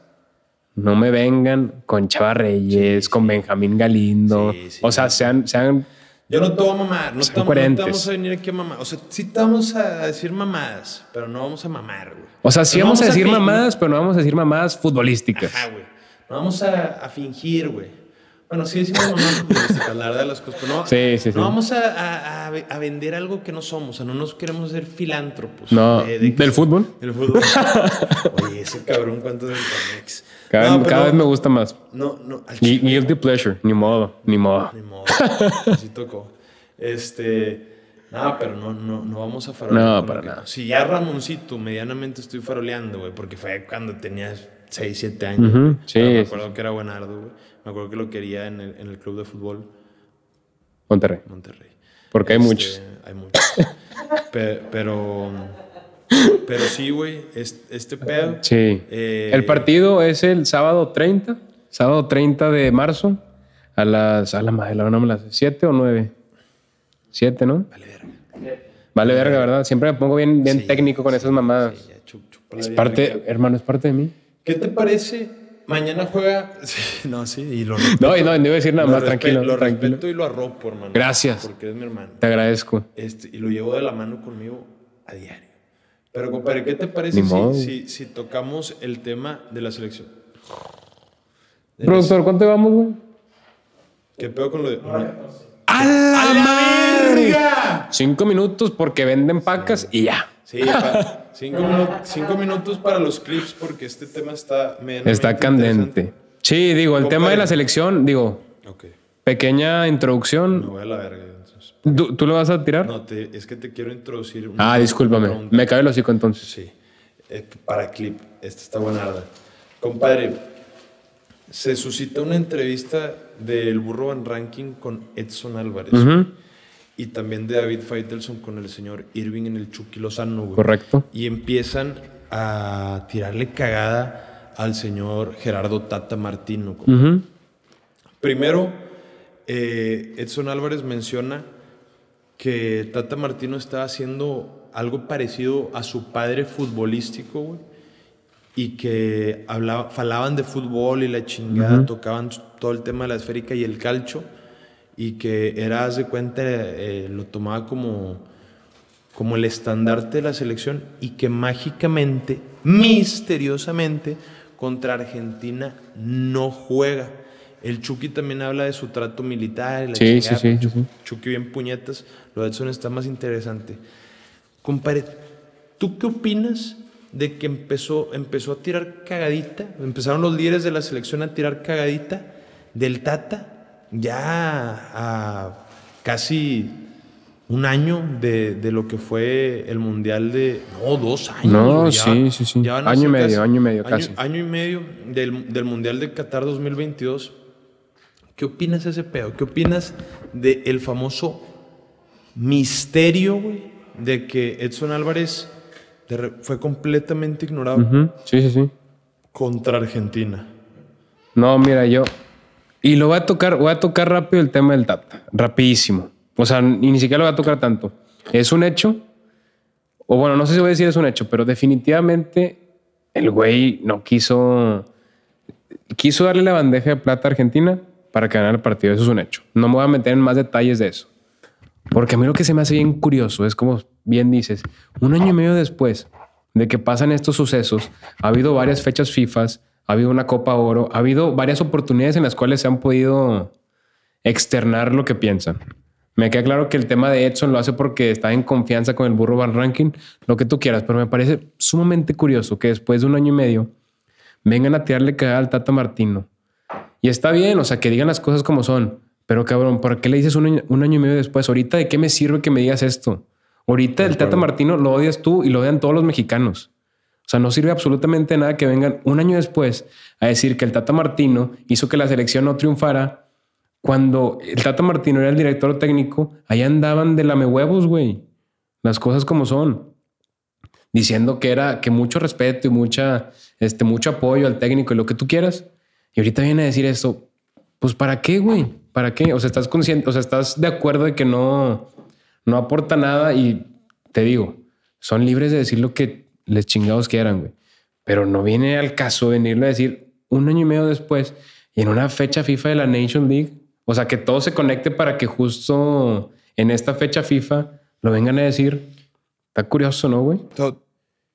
no me vengan con Chava Reyes, con Benjamín Galindo. o sea, sean, Yo no te voy a mamar, no, estamos, no te vamos a venir aquí a mamar. O sea, sí te vamos a decir mamadas, pero no vamos a mamar, güey. O sea, sí vamos, a decir mamadas, pero no vamos a decir mamadas futbolísticas. Ajá, güey. No vamos a, a fingir, güey. Bueno, sí decimos mamadas futbolísticas, la verdad, las cosas. no, sí, sí, no vamos a, a, vender algo que no somos. O sea, no nos queremos ser filántropos. No, ¿del fútbol? Del fútbol. Oye, ese cabrón, ¿cuántos el cada, vez me gusta más. No, no. Guilty pleasure, ni modo, ni modo. Ni modo. Así tocó. Este. Nada, pero no, no, no vamos a farolear. No, para nada. Si ya Ramoncito medianamente estoy faroleando, güey, porque fue cuando tenía 6, 7 años. Sí. me acuerdo que era buenardo, güey. Me acuerdo que lo quería en el, club de fútbol. Monterrey. Monterrey. Porque hay este, muchos. Hay muchos. pero pero sí, güey, este, pedo. Sí. Eh, el partido es el sábado 30, sábado 30 de marzo, a las, a la madre, no me las 7 o 9. 7, ¿no? Vale verga. Vale verga, ¿verdad? Siempre me pongo bien, bien técnico con esas mamadas. es parte, hermano, es parte de mí. ¿Qué te parece? Mañana juega. no, sí, y lo respeto. No, y no, no iba a decir nada más, tranquilo. Lo respeto y lo arropo, hermano. Gracias. Porque eres mi hermano. Te agradezco. Este, y lo llevo de la mano conmigo a diario. Pero, ¿qué te parece si, tocamos el tema de la selección? Productor, ¿cuánto vamos, güey? ¿Qué pedo con lo de.? ¡A la, verga! Cinco minutos porque venden pacas y ya. Sí, cinco, minutos, minutos para los clips porque este tema está. Está candente. Sí, digo, el tema de la selección, digo. Okay. Pequeña introducción. No voy a la verga. ¿Tú, lo vas a tirar? No, es que te quiero introducir. ah, discúlpame. Me cabe el hocico entonces. Sí. Eh, para clip. Esta está buenarda. Compadre, se suscita una entrevista del Burro en Ranking con Edson Álvarez. Y también de David Feitelson con el señor Irving en el Chucky Lozano, Correcto. Y empiezan a tirarle cagada al señor Gerardo Tata Martino. Primero, eh, Edson Álvarez menciona que Tata Martino estaba haciendo algo parecido a su padre futbolístico, Y que hablaba, falaban de fútbol y la chingada, tocaban todo el tema de la esférica y el calcho. Y que era, haz de cuenta, eh, lo tomaba como, como el estandarte de la selección. Y que mágicamente, misteriosamente, contra Argentina no juega el Chucky también habla de su trato militar. La sí, Chucky, bien puñetas. Lo de Edson está más interesante. Compare, ¿tú qué opinas de que empezó, empezó a tirar cagadita? Empezaron los líderes de la selección a tirar cagadita del Tata ya a casi un año de, lo que fue el mundial de. No, dos años. No, sí, sí, sí. año y medio, año y medio, Año, y medio del, del mundial de Qatar 2022. ¿Qué opinas de ese pedo? ¿Qué opinas del el famoso misterio, güey, de que Edson Álvarez fue completamente ignorado? Sí, sí, sí. Contra Argentina. No, mira, yo. Y lo voy a tocar, a tocar rápido el tema del tata, rapidísimo. O sea, ni, siquiera lo voy a tocar tanto. Es un hecho, o bueno, no sé si voy a decir es un hecho, pero definitivamente el güey no quiso, quiso darle la bandeja de plata a Argentina para ganar el partido. Eso es un hecho. No me voy a meter en más detalles de eso. Porque a mí lo que se me hace bien curioso es como bien dices, un año y medio después de que pasan estos sucesos, ha habido varias fechas FIFA, ha habido una Copa Oro, ha habido varias oportunidades en las cuales se han podido externar lo que piensan. Me queda claro que el tema de Edson lo hace porque está en confianza con el burro Van Ranking, lo que tú quieras, pero me parece sumamente curioso que después de un año y medio vengan a tirarle cagada al Tata Martino, y está bien, o sea, que digan las cosas como son. Pero cabrón, ¿por qué le dices un año, y medio después? ¿Ahorita de qué me sirve que me digas esto? Ahorita el Tata Martino lo odias tú y lo odian todos los mexicanos. O sea, no sirve absolutamente nada que vengan un año después a decir que el Tata Martino hizo que la selección no triunfara cuando el Tata Martino era el director técnico, ahí andaban de lame huevos, güey. Las cosas como son. Diciendo que era que mucho respeto y mucha, este, mucho apoyo al técnico y lo que tú quieras. Y ahorita viene a decir eso, pues ¿para qué, güey? ¿Para qué? O sea, estás consciente, o sea, estás de acuerdo de que no, no aporta nada y te digo, son libres de decir lo que les chingados quieran, güey. Pero no viene al caso venirle a decir un año y medio después y en una fecha FIFA de la Nation League, o sea, que todo se conecte para que justo en esta fecha FIFA lo vengan a decir. Está curioso, ¿no, güey? Todo,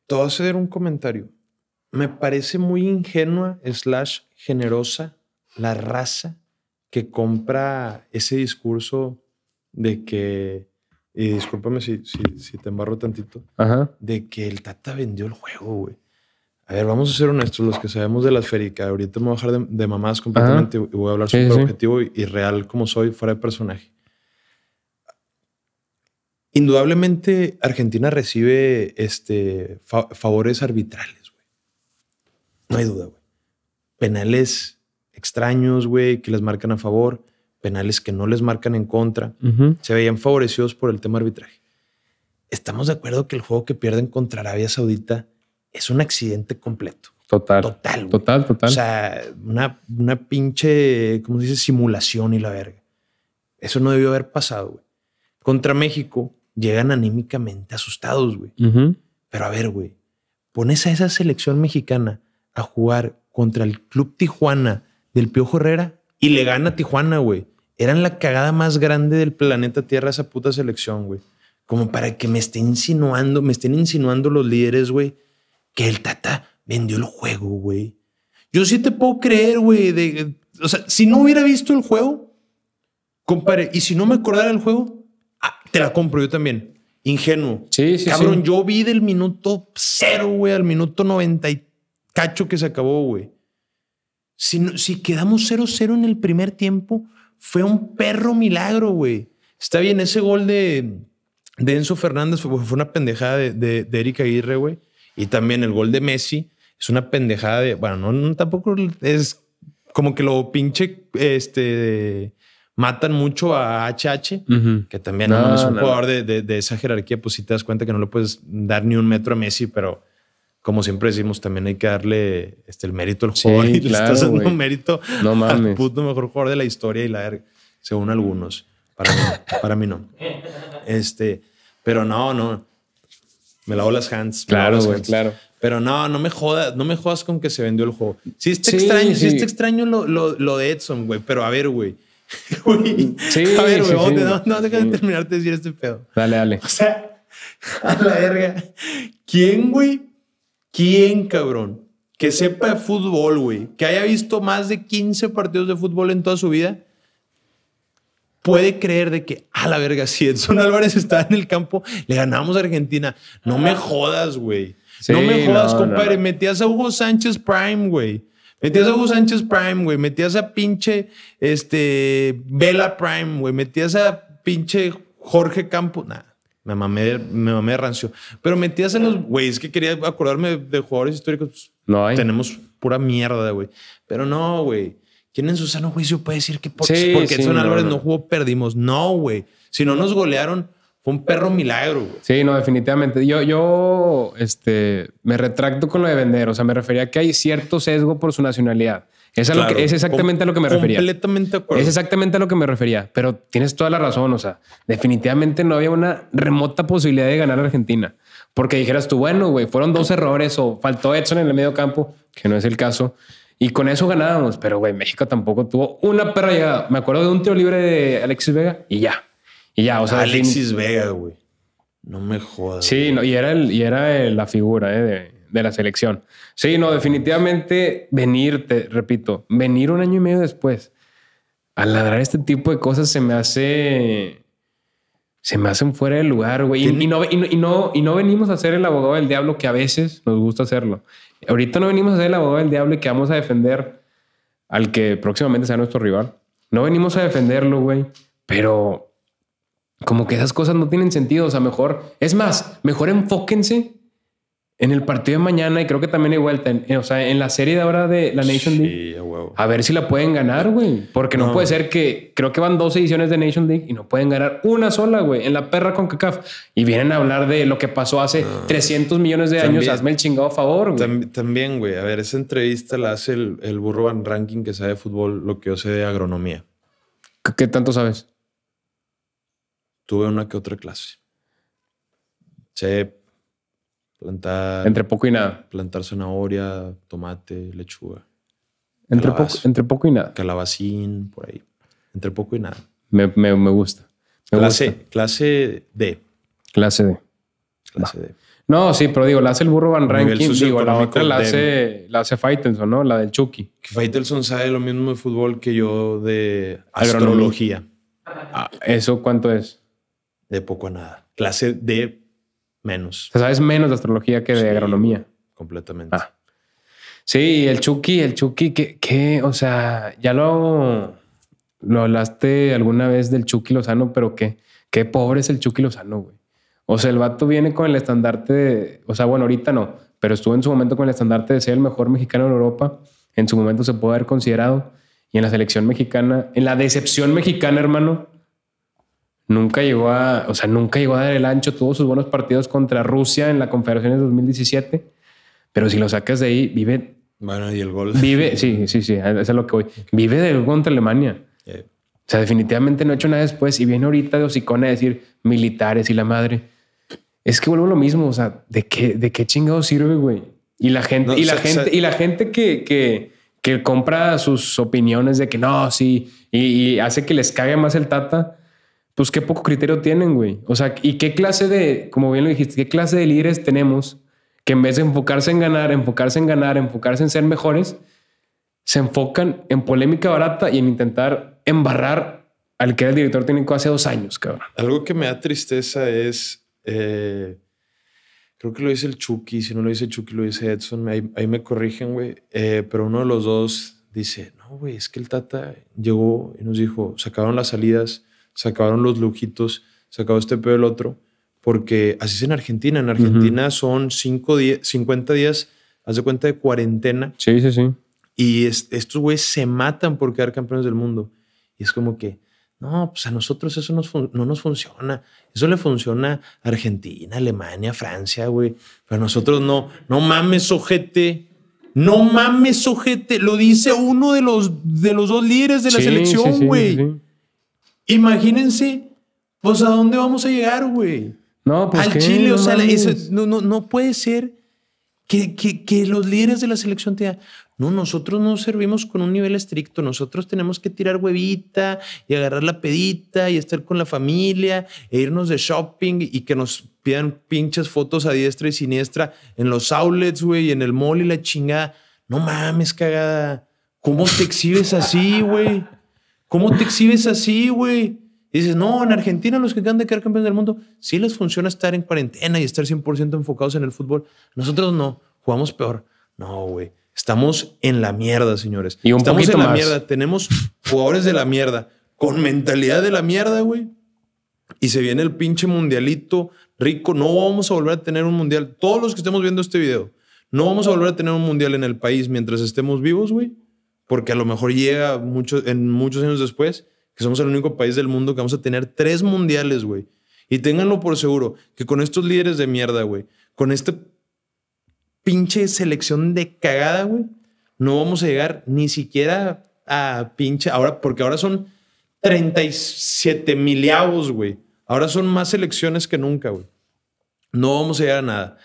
todo hacer un comentario. Me parece muy ingenua, slash generosa, la raza que compra ese discurso de que, y discúlpame si, te embarro tantito, de que el Tata vendió el juego, güey. A ver, vamos a ser honestos, los que sabemos de la esférica, Ahorita me voy a dejar de, mamás completamente y voy a hablar sobre objetivo y, real como soy, fuera de personaje. Indudablemente, Argentina recibe este, favores arbitrales. No hay duda, güey. Penales extraños, güey, que les marcan a favor, penales que no les marcan en contra, se veían favorecidos por el tema arbitraje. Estamos de acuerdo que el juego que pierden contra Arabia Saudita es un accidente completo. Total. Total. Total, total. O sea, una, pinche, ¿cómo se dice? Simulación y la verga. Eso no debió haber pasado, güey. Contra México llegan anímicamente asustados, güey. Pero a ver, güey, pones a esa selección mexicana a jugar contra el Club Tijuana del Piojo Herrera y le gana a Tijuana, güey. Eran la cagada más grande del planeta Tierra esa puta selección, güey. Como para que me esté insinuando, me estén insinuando los líderes, güey, que el Tata vendió el juego, güey. Yo sí te puedo creer, güey. O sea, si no hubiera visto el juego, compadre, y si no me acordara el juego, ah, te la compro yo también. Ingenuo. Sí, sí, Cabrón, yo vi del minuto cero, güey, al minuto 93 cacho que se acabó, güey. Si, quedamos 0-0 en el primer tiempo, fue un perro milagro, güey. Está bien, ese gol de, Enzo Fernández fue, una pendejada de, Erika Aguirre, güey. Y también el gol de Messi es una pendejada de. Bueno, no, tampoco es como que lo pinche este matan mucho a HH, que también es un jugador de, de, esa jerarquía, pues si te das cuenta que no le puedes dar ni un metro a Messi, pero como siempre decimos, también hay que darle este, el mérito al jugador. y le estás dando mérito no al puto mejor jugador de la historia y la según algunos. Para mí, para mí no. Este, pero no, no. Me lavo las hands. Claro, güey, claro. Pero no, no me jodas, no me jodas con que se vendió el juego. Sí, está extraño, sí. está extraño lo, lo, lo de Edson, güey. Pero a ver, güey. sí, a ver, güey, sí, no, no, déjame terminarte de decir este pedo. Dale, dale. O sea, a la verga. ¿Quién, güey? ¿Quién, cabrón? Que sepa fútbol, güey, que haya visto más de 15 partidos de fútbol en toda su vida, puede creer de que, a la verga, si Edson Álvarez está en el campo, le ganamos a Argentina. No me jodas, güey. no me jodas, compadre. Metías a Hugo Sánchez Prime, güey. Metías a Hugo Sánchez Prime, güey. Metías a pinche este, Vela Prime, güey. Metías a pinche Jorge Campo. Nada. Me mamé, me mamé rancio. Pero metías en los güeyes que quería acordarme de jugadores históricos. Pues, no hay. Tenemos pura mierda, güey. Pero no, güey. ¿Quién en su sano juicio puede decir que porque Edson Álvarez no. jugó, perdimos? No, güey. Si no nos golearon, fue un perro milagro. Güey. Sí, no, definitivamente. Yo, yo este, me retracto con lo de vender. O sea, me refería a que hay cierto sesgo por su nacionalidad. Es, es exactamente a lo que me refería. Completamente acuerdo. Es exactamente a lo que me refería. Pero tienes toda la razón. O sea, definitivamente no había una remota posibilidad de ganar a Argentina. Porque dijeras tú, bueno, güey, fueron dos errores o faltó Edson en el medio campo, que no es el caso. Y con eso ganábamos. Pero, güey, México tampoco tuvo una perra llegada. Me acuerdo de un tiro libre de Alexis Vega y ya. Y ya, o Alexis Vega, güey. No me jodas. Sí, y era, el, y era la figura, eh, De, de la selección. Sí, no, definitivamente venir, repito, venir un año y medio después a ladrar este tipo de cosas se me hace. Se me hacen fuera de lugar, güey. Y, no, y, no, venimos a ser el abogado del diablo que a veces nos gusta hacerlo. Ahorita no venimos a ser el abogado del diablo y que vamos a defender al que próximamente sea nuestro rival. No venimos a defenderlo, güey. Pero como que esas cosas no tienen sentido. O sea, mejor, es más, mejor enfóquense en el partido de mañana y creo que también hay vuelta. Eh, o sea, en la serie de ahora de la Nation League. A ver si la pueden ganar, güey. Porque no. puede ser que creo que van dos ediciones de Nation League y no pueden ganar una sola, güey, en la perra con CACAF. Y vienen a hablar de lo que pasó hace 300 millones de años. Hazme el chingado a favor, güey. también, güey. A ver, esa entrevista la hace el, burro Van Ranking que sabe de fútbol, lo que yo sé de agronomía. ¿Qué, tanto sabes? Tuve una que otra clase. Sé Plantar. Entre poco y nada. Plantar zanahoria, tomate, lechuga. Entre, poco, entre poco y nada. Calabacín, por ahí. Entre poco y nada. Me, gusta. clase, clase D. Clase D. Clase D. No, sí, pero digo, la hace el burro Van Ranking, la la hace, Faitelson, ¿no? La del Chucky. Faitelson sabe lo mismo de fútbol que yo de astrología. Ah, ¿Eso cuánto es? De poco a nada. Clase D. Menos. sabes menos de astrología que de agronomía. Completamente. Ah. Sí, el Chucky, el Chucky, que, o sea, ya lo, lo hablaste alguna vez del Chucky Lozano, pero qué? qué pobre es el Chucky Lozano, güey. O sea, el vato viene con el estandarte, o sea, bueno, ahorita no, pero estuvo en su momento con el estandarte de ser el mejor mexicano en Europa. En su momento se puede haber considerado. Y en la selección mexicana, en la decepción mexicana, hermano, Nunca llegó a, o sea, nunca llegó a dar el ancho, tuvo sus buenos partidos contra Rusia en la Confederación de 2017, pero si lo sacas de ahí, vive. Bueno, y el gol. Vive, sí, sí, sí, eso es lo que voy. Vive de gol contra Alemania. O sea, definitivamente no ha hecho nada después y viene ahorita de hocicón a decir militares y la madre. Es que vuelvo a lo mismo, o sea, ¿de qué, de qué chingado sirve, güey? Y la gente, y, la gente y la gente que, compra sus opiniones de que no, sí, y hace que les cague más el tata pues qué poco criterio tienen, güey. O sea, ¿y qué clase de, como bien lo dijiste, qué clase de líderes tenemos que en vez de enfocarse en ganar, enfocarse en ganar, enfocarse en ser mejores, se enfocan en polémica barata y en intentar embarrar al que era el director técnico hace dos años, cabrón. Algo que me da tristeza es, eh, creo que lo dice el Chucky, si no lo dice Chucky, lo dice Edson, ahí, me corrigen, güey, eh, pero uno de los dos dice, no, güey, es que el Tata llegó y nos dijo, sacaron las salidas, se acabaron los lujitos, se acabó este pedo el otro, porque así es en Argentina. En Argentina son cinco die 50 días, haz de cuenta, de cuarentena. Sí, sí, sí. Y estos güeyes se matan por quedar campeones del mundo. Y es como que, no, pues a nosotros eso no nos funciona. Eso le funciona a Argentina, Alemania, Francia, güey. Pero a nosotros no. No mames, ojete. No mames, ojete. Lo dice uno de los, de los dos líderes de la selección, güey. Sí, sí, Imagínense, pues a dónde vamos a llegar, güey. No, pues. Al Chile, o sea, eso, no, no, no puede ser que, que los líderes de la selección te digan, no, nosotros no servimos con un nivel estricto, nosotros tenemos que tirar huevita y agarrar la pedita y estar con la familia e irnos de shopping y que nos pidan pinches fotos a diestra y siniestra en los outlets, güey, y en el mall y la chingada. No mames, cagada. ¿Cómo te exhibes así, güey? ¿Cómo te exhibes así, güey? Dices, no, en Argentina los que acaban de quedar campeones del mundo, sí les funciona estar en cuarentena y estar 100% enfocados en el fútbol. Nosotros no, jugamos peor. No, güey. Estamos en la mierda, señores. Y Estamos en la mierda. Tenemos jugadores de la mierda, con mentalidad de la mierda, güey. Y se viene el pinche mundialito rico. No vamos a volver a tener un mundial. Todos los que estemos viendo este video, no vamos a volver a tener un mundial en el país mientras estemos vivos, güey porque a lo mejor llega mucho, en muchos años después que somos el único país del mundo que vamos a tener tres mundiales, güey. Y ténganlo por seguro que con estos líderes de mierda, güey, con esta pinche selección de cagada, güey, no vamos a llegar ni siquiera a pinche ahora, porque ahora son 37 miliavos, güey. Ahora son más selecciones que nunca, güey. No vamos a llegar a nada.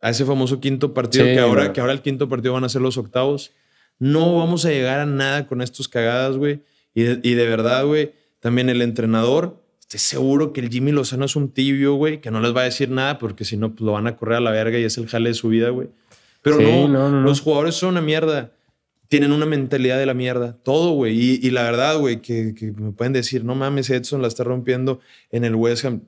A ese famoso quinto partido que ahora, que ahora el quinto partido van a ser los octavos. No vamos a llegar a nada con estos cagadas, güey. Y de, verdad, güey, también el entrenador, estoy seguro que el Jimmy Lozano es un tibio, güey, que no les va a decir nada porque si no, pues, lo van a correr a la verga y es el jale de su vida, güey. Pero no, los jugadores son una mierda. Tienen una mentalidad de la mierda. Todo, güey. Y, la verdad, güey, que, me pueden decir, no mames, Edson la está rompiendo en el West Ham.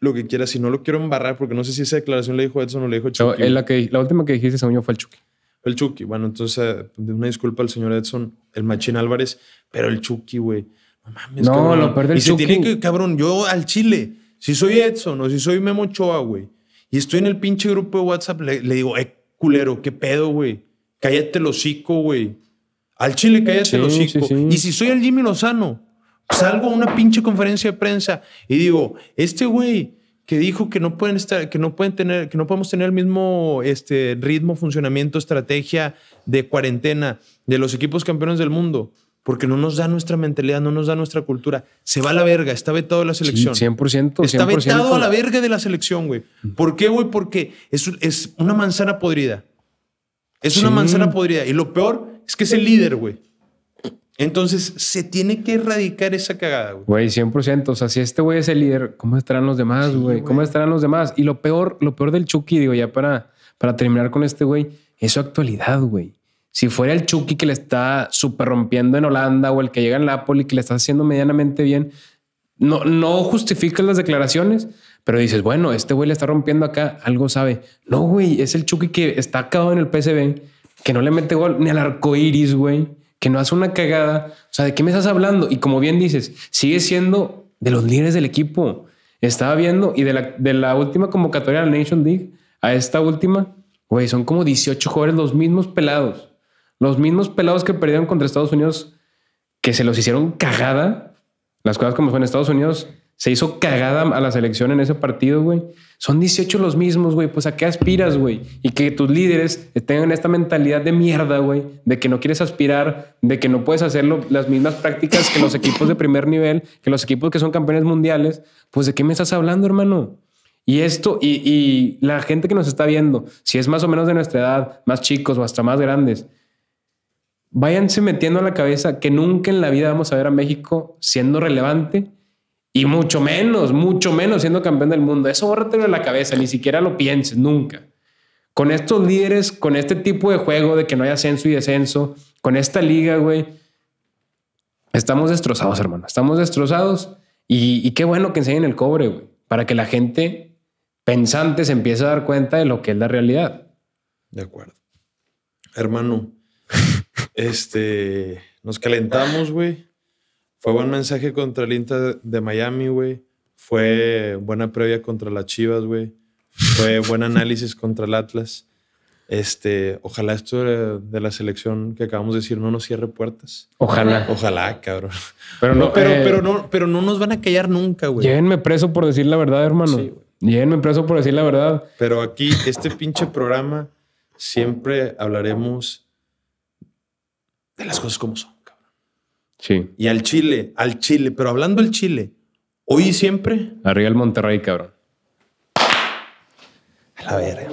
Lo que quieras. si no lo quiero embarrar, porque no sé si esa declaración le dijo Edson o le dijo Chucky. Eh, la, última que dijiste, según fue el Chucky el Chucky. Bueno, entonces, eh, una disculpa al señor Edson, el Machín Álvarez, pero el Chucky, güey. No mames, no, lo perdí el Y se tiene que, cabrón, yo al Chile, si soy Edson o si soy Memo Ochoa, güey, y estoy en el pinche grupo de WhatsApp, le, digo, eh, culero, qué pedo, güey. Cállate el hocico, güey. Al Chile, cállate los el hocico. Y si soy el Jimmy Lozano, salgo a una pinche conferencia de prensa y digo, este güey que dijo que no pueden estar, que no pueden tener, que no podemos tener el mismo este, ritmo, funcionamiento, estrategia de cuarentena de los equipos campeones del mundo, porque no nos da nuestra mentalidad, no nos da nuestra cultura. Se va a la verga, está vetado la selección. 100%, Está vetado a la verga de la selección, güey. ¿Por qué, güey? Porque es, es una manzana podrida. Es una manzana podrida. Y lo peor es que es el líder, güey. Entonces, se tiene que erradicar esa cagada, güey. Güey, 100%. O sea, si este güey es el líder, ¿cómo estarán los demás, güey? ¿Cómo estarán los demás? Y lo peor, lo peor del Chucky, digo, ya para, para terminar con este güey, es su actualidad, güey. Si fuera el Chucky que le está super rompiendo en Holanda o el que llega en Napoli que le está haciendo medianamente bien, no, no justificas las declaraciones, pero dices, bueno, este güey le está rompiendo acá, algo sabe. No, güey, es el Chucky que está acabado en el PSV, que no le mete gol ni al arco iris, güey que no hace una cagada. O sea, ¿de qué me estás hablando? Y como bien dices, sigue siendo de los líderes del equipo. Estaba viendo y de la, de la última convocatoria de la Nation League a esta última, güey, son como 18 jugadores los mismos pelados. Los mismos pelados que perdieron contra Estados Unidos, que se los hicieron cagada. Las cosas como son, Estados Unidos se hizo cagada a la selección en ese partido, güey. Son 18 los mismos, güey. Pues a qué aspiras, güey. Y que tus líderes tengan esta mentalidad de mierda, güey. De que no quieres aspirar, de que no puedes hacer las mismas prácticas que los equipos de primer nivel, que los equipos que son campeones mundiales. Pues de qué me estás hablando, hermano. Y esto, y, la gente que nos está viendo, si es más o menos de nuestra edad, más chicos o hasta más grandes, váyanse metiendo a la cabeza que nunca en la vida vamos a ver a México siendo relevante y mucho menos, mucho menos siendo campeón del mundo. Eso bórratelo de la cabeza, ni siquiera lo pienses nunca. Con estos líderes, con este tipo de juego de que no hay ascenso y descenso, con esta liga, güey, estamos destrozados, hermano. Estamos destrozados. Y, qué bueno que enseñen el cobre, güey, para que la gente pensante se empiece a dar cuenta de lo que es la realidad. De acuerdo. Hermano, este, nos calentamos, güey. Fue buen mensaje contra el Inter de Miami, güey. Fue buena previa contra las Chivas, güey. Fue buen análisis contra el Atlas. Este, ojalá esto de, la selección que acabamos de decir no nos cierre puertas. Ojalá. Ojalá, cabrón. Pero no, eh, pero, no, pero no nos van a callar nunca, güey. Llévenme preso por decir la verdad, hermano. Sí, Llévenme preso por decir la verdad. Pero aquí, este pinche programa, siempre hablaremos de las cosas como son. Sí. Y al Chile, al Chile. Pero hablando del Chile, hoy y siempre. Arriba el Monterrey, cabrón. A la verga.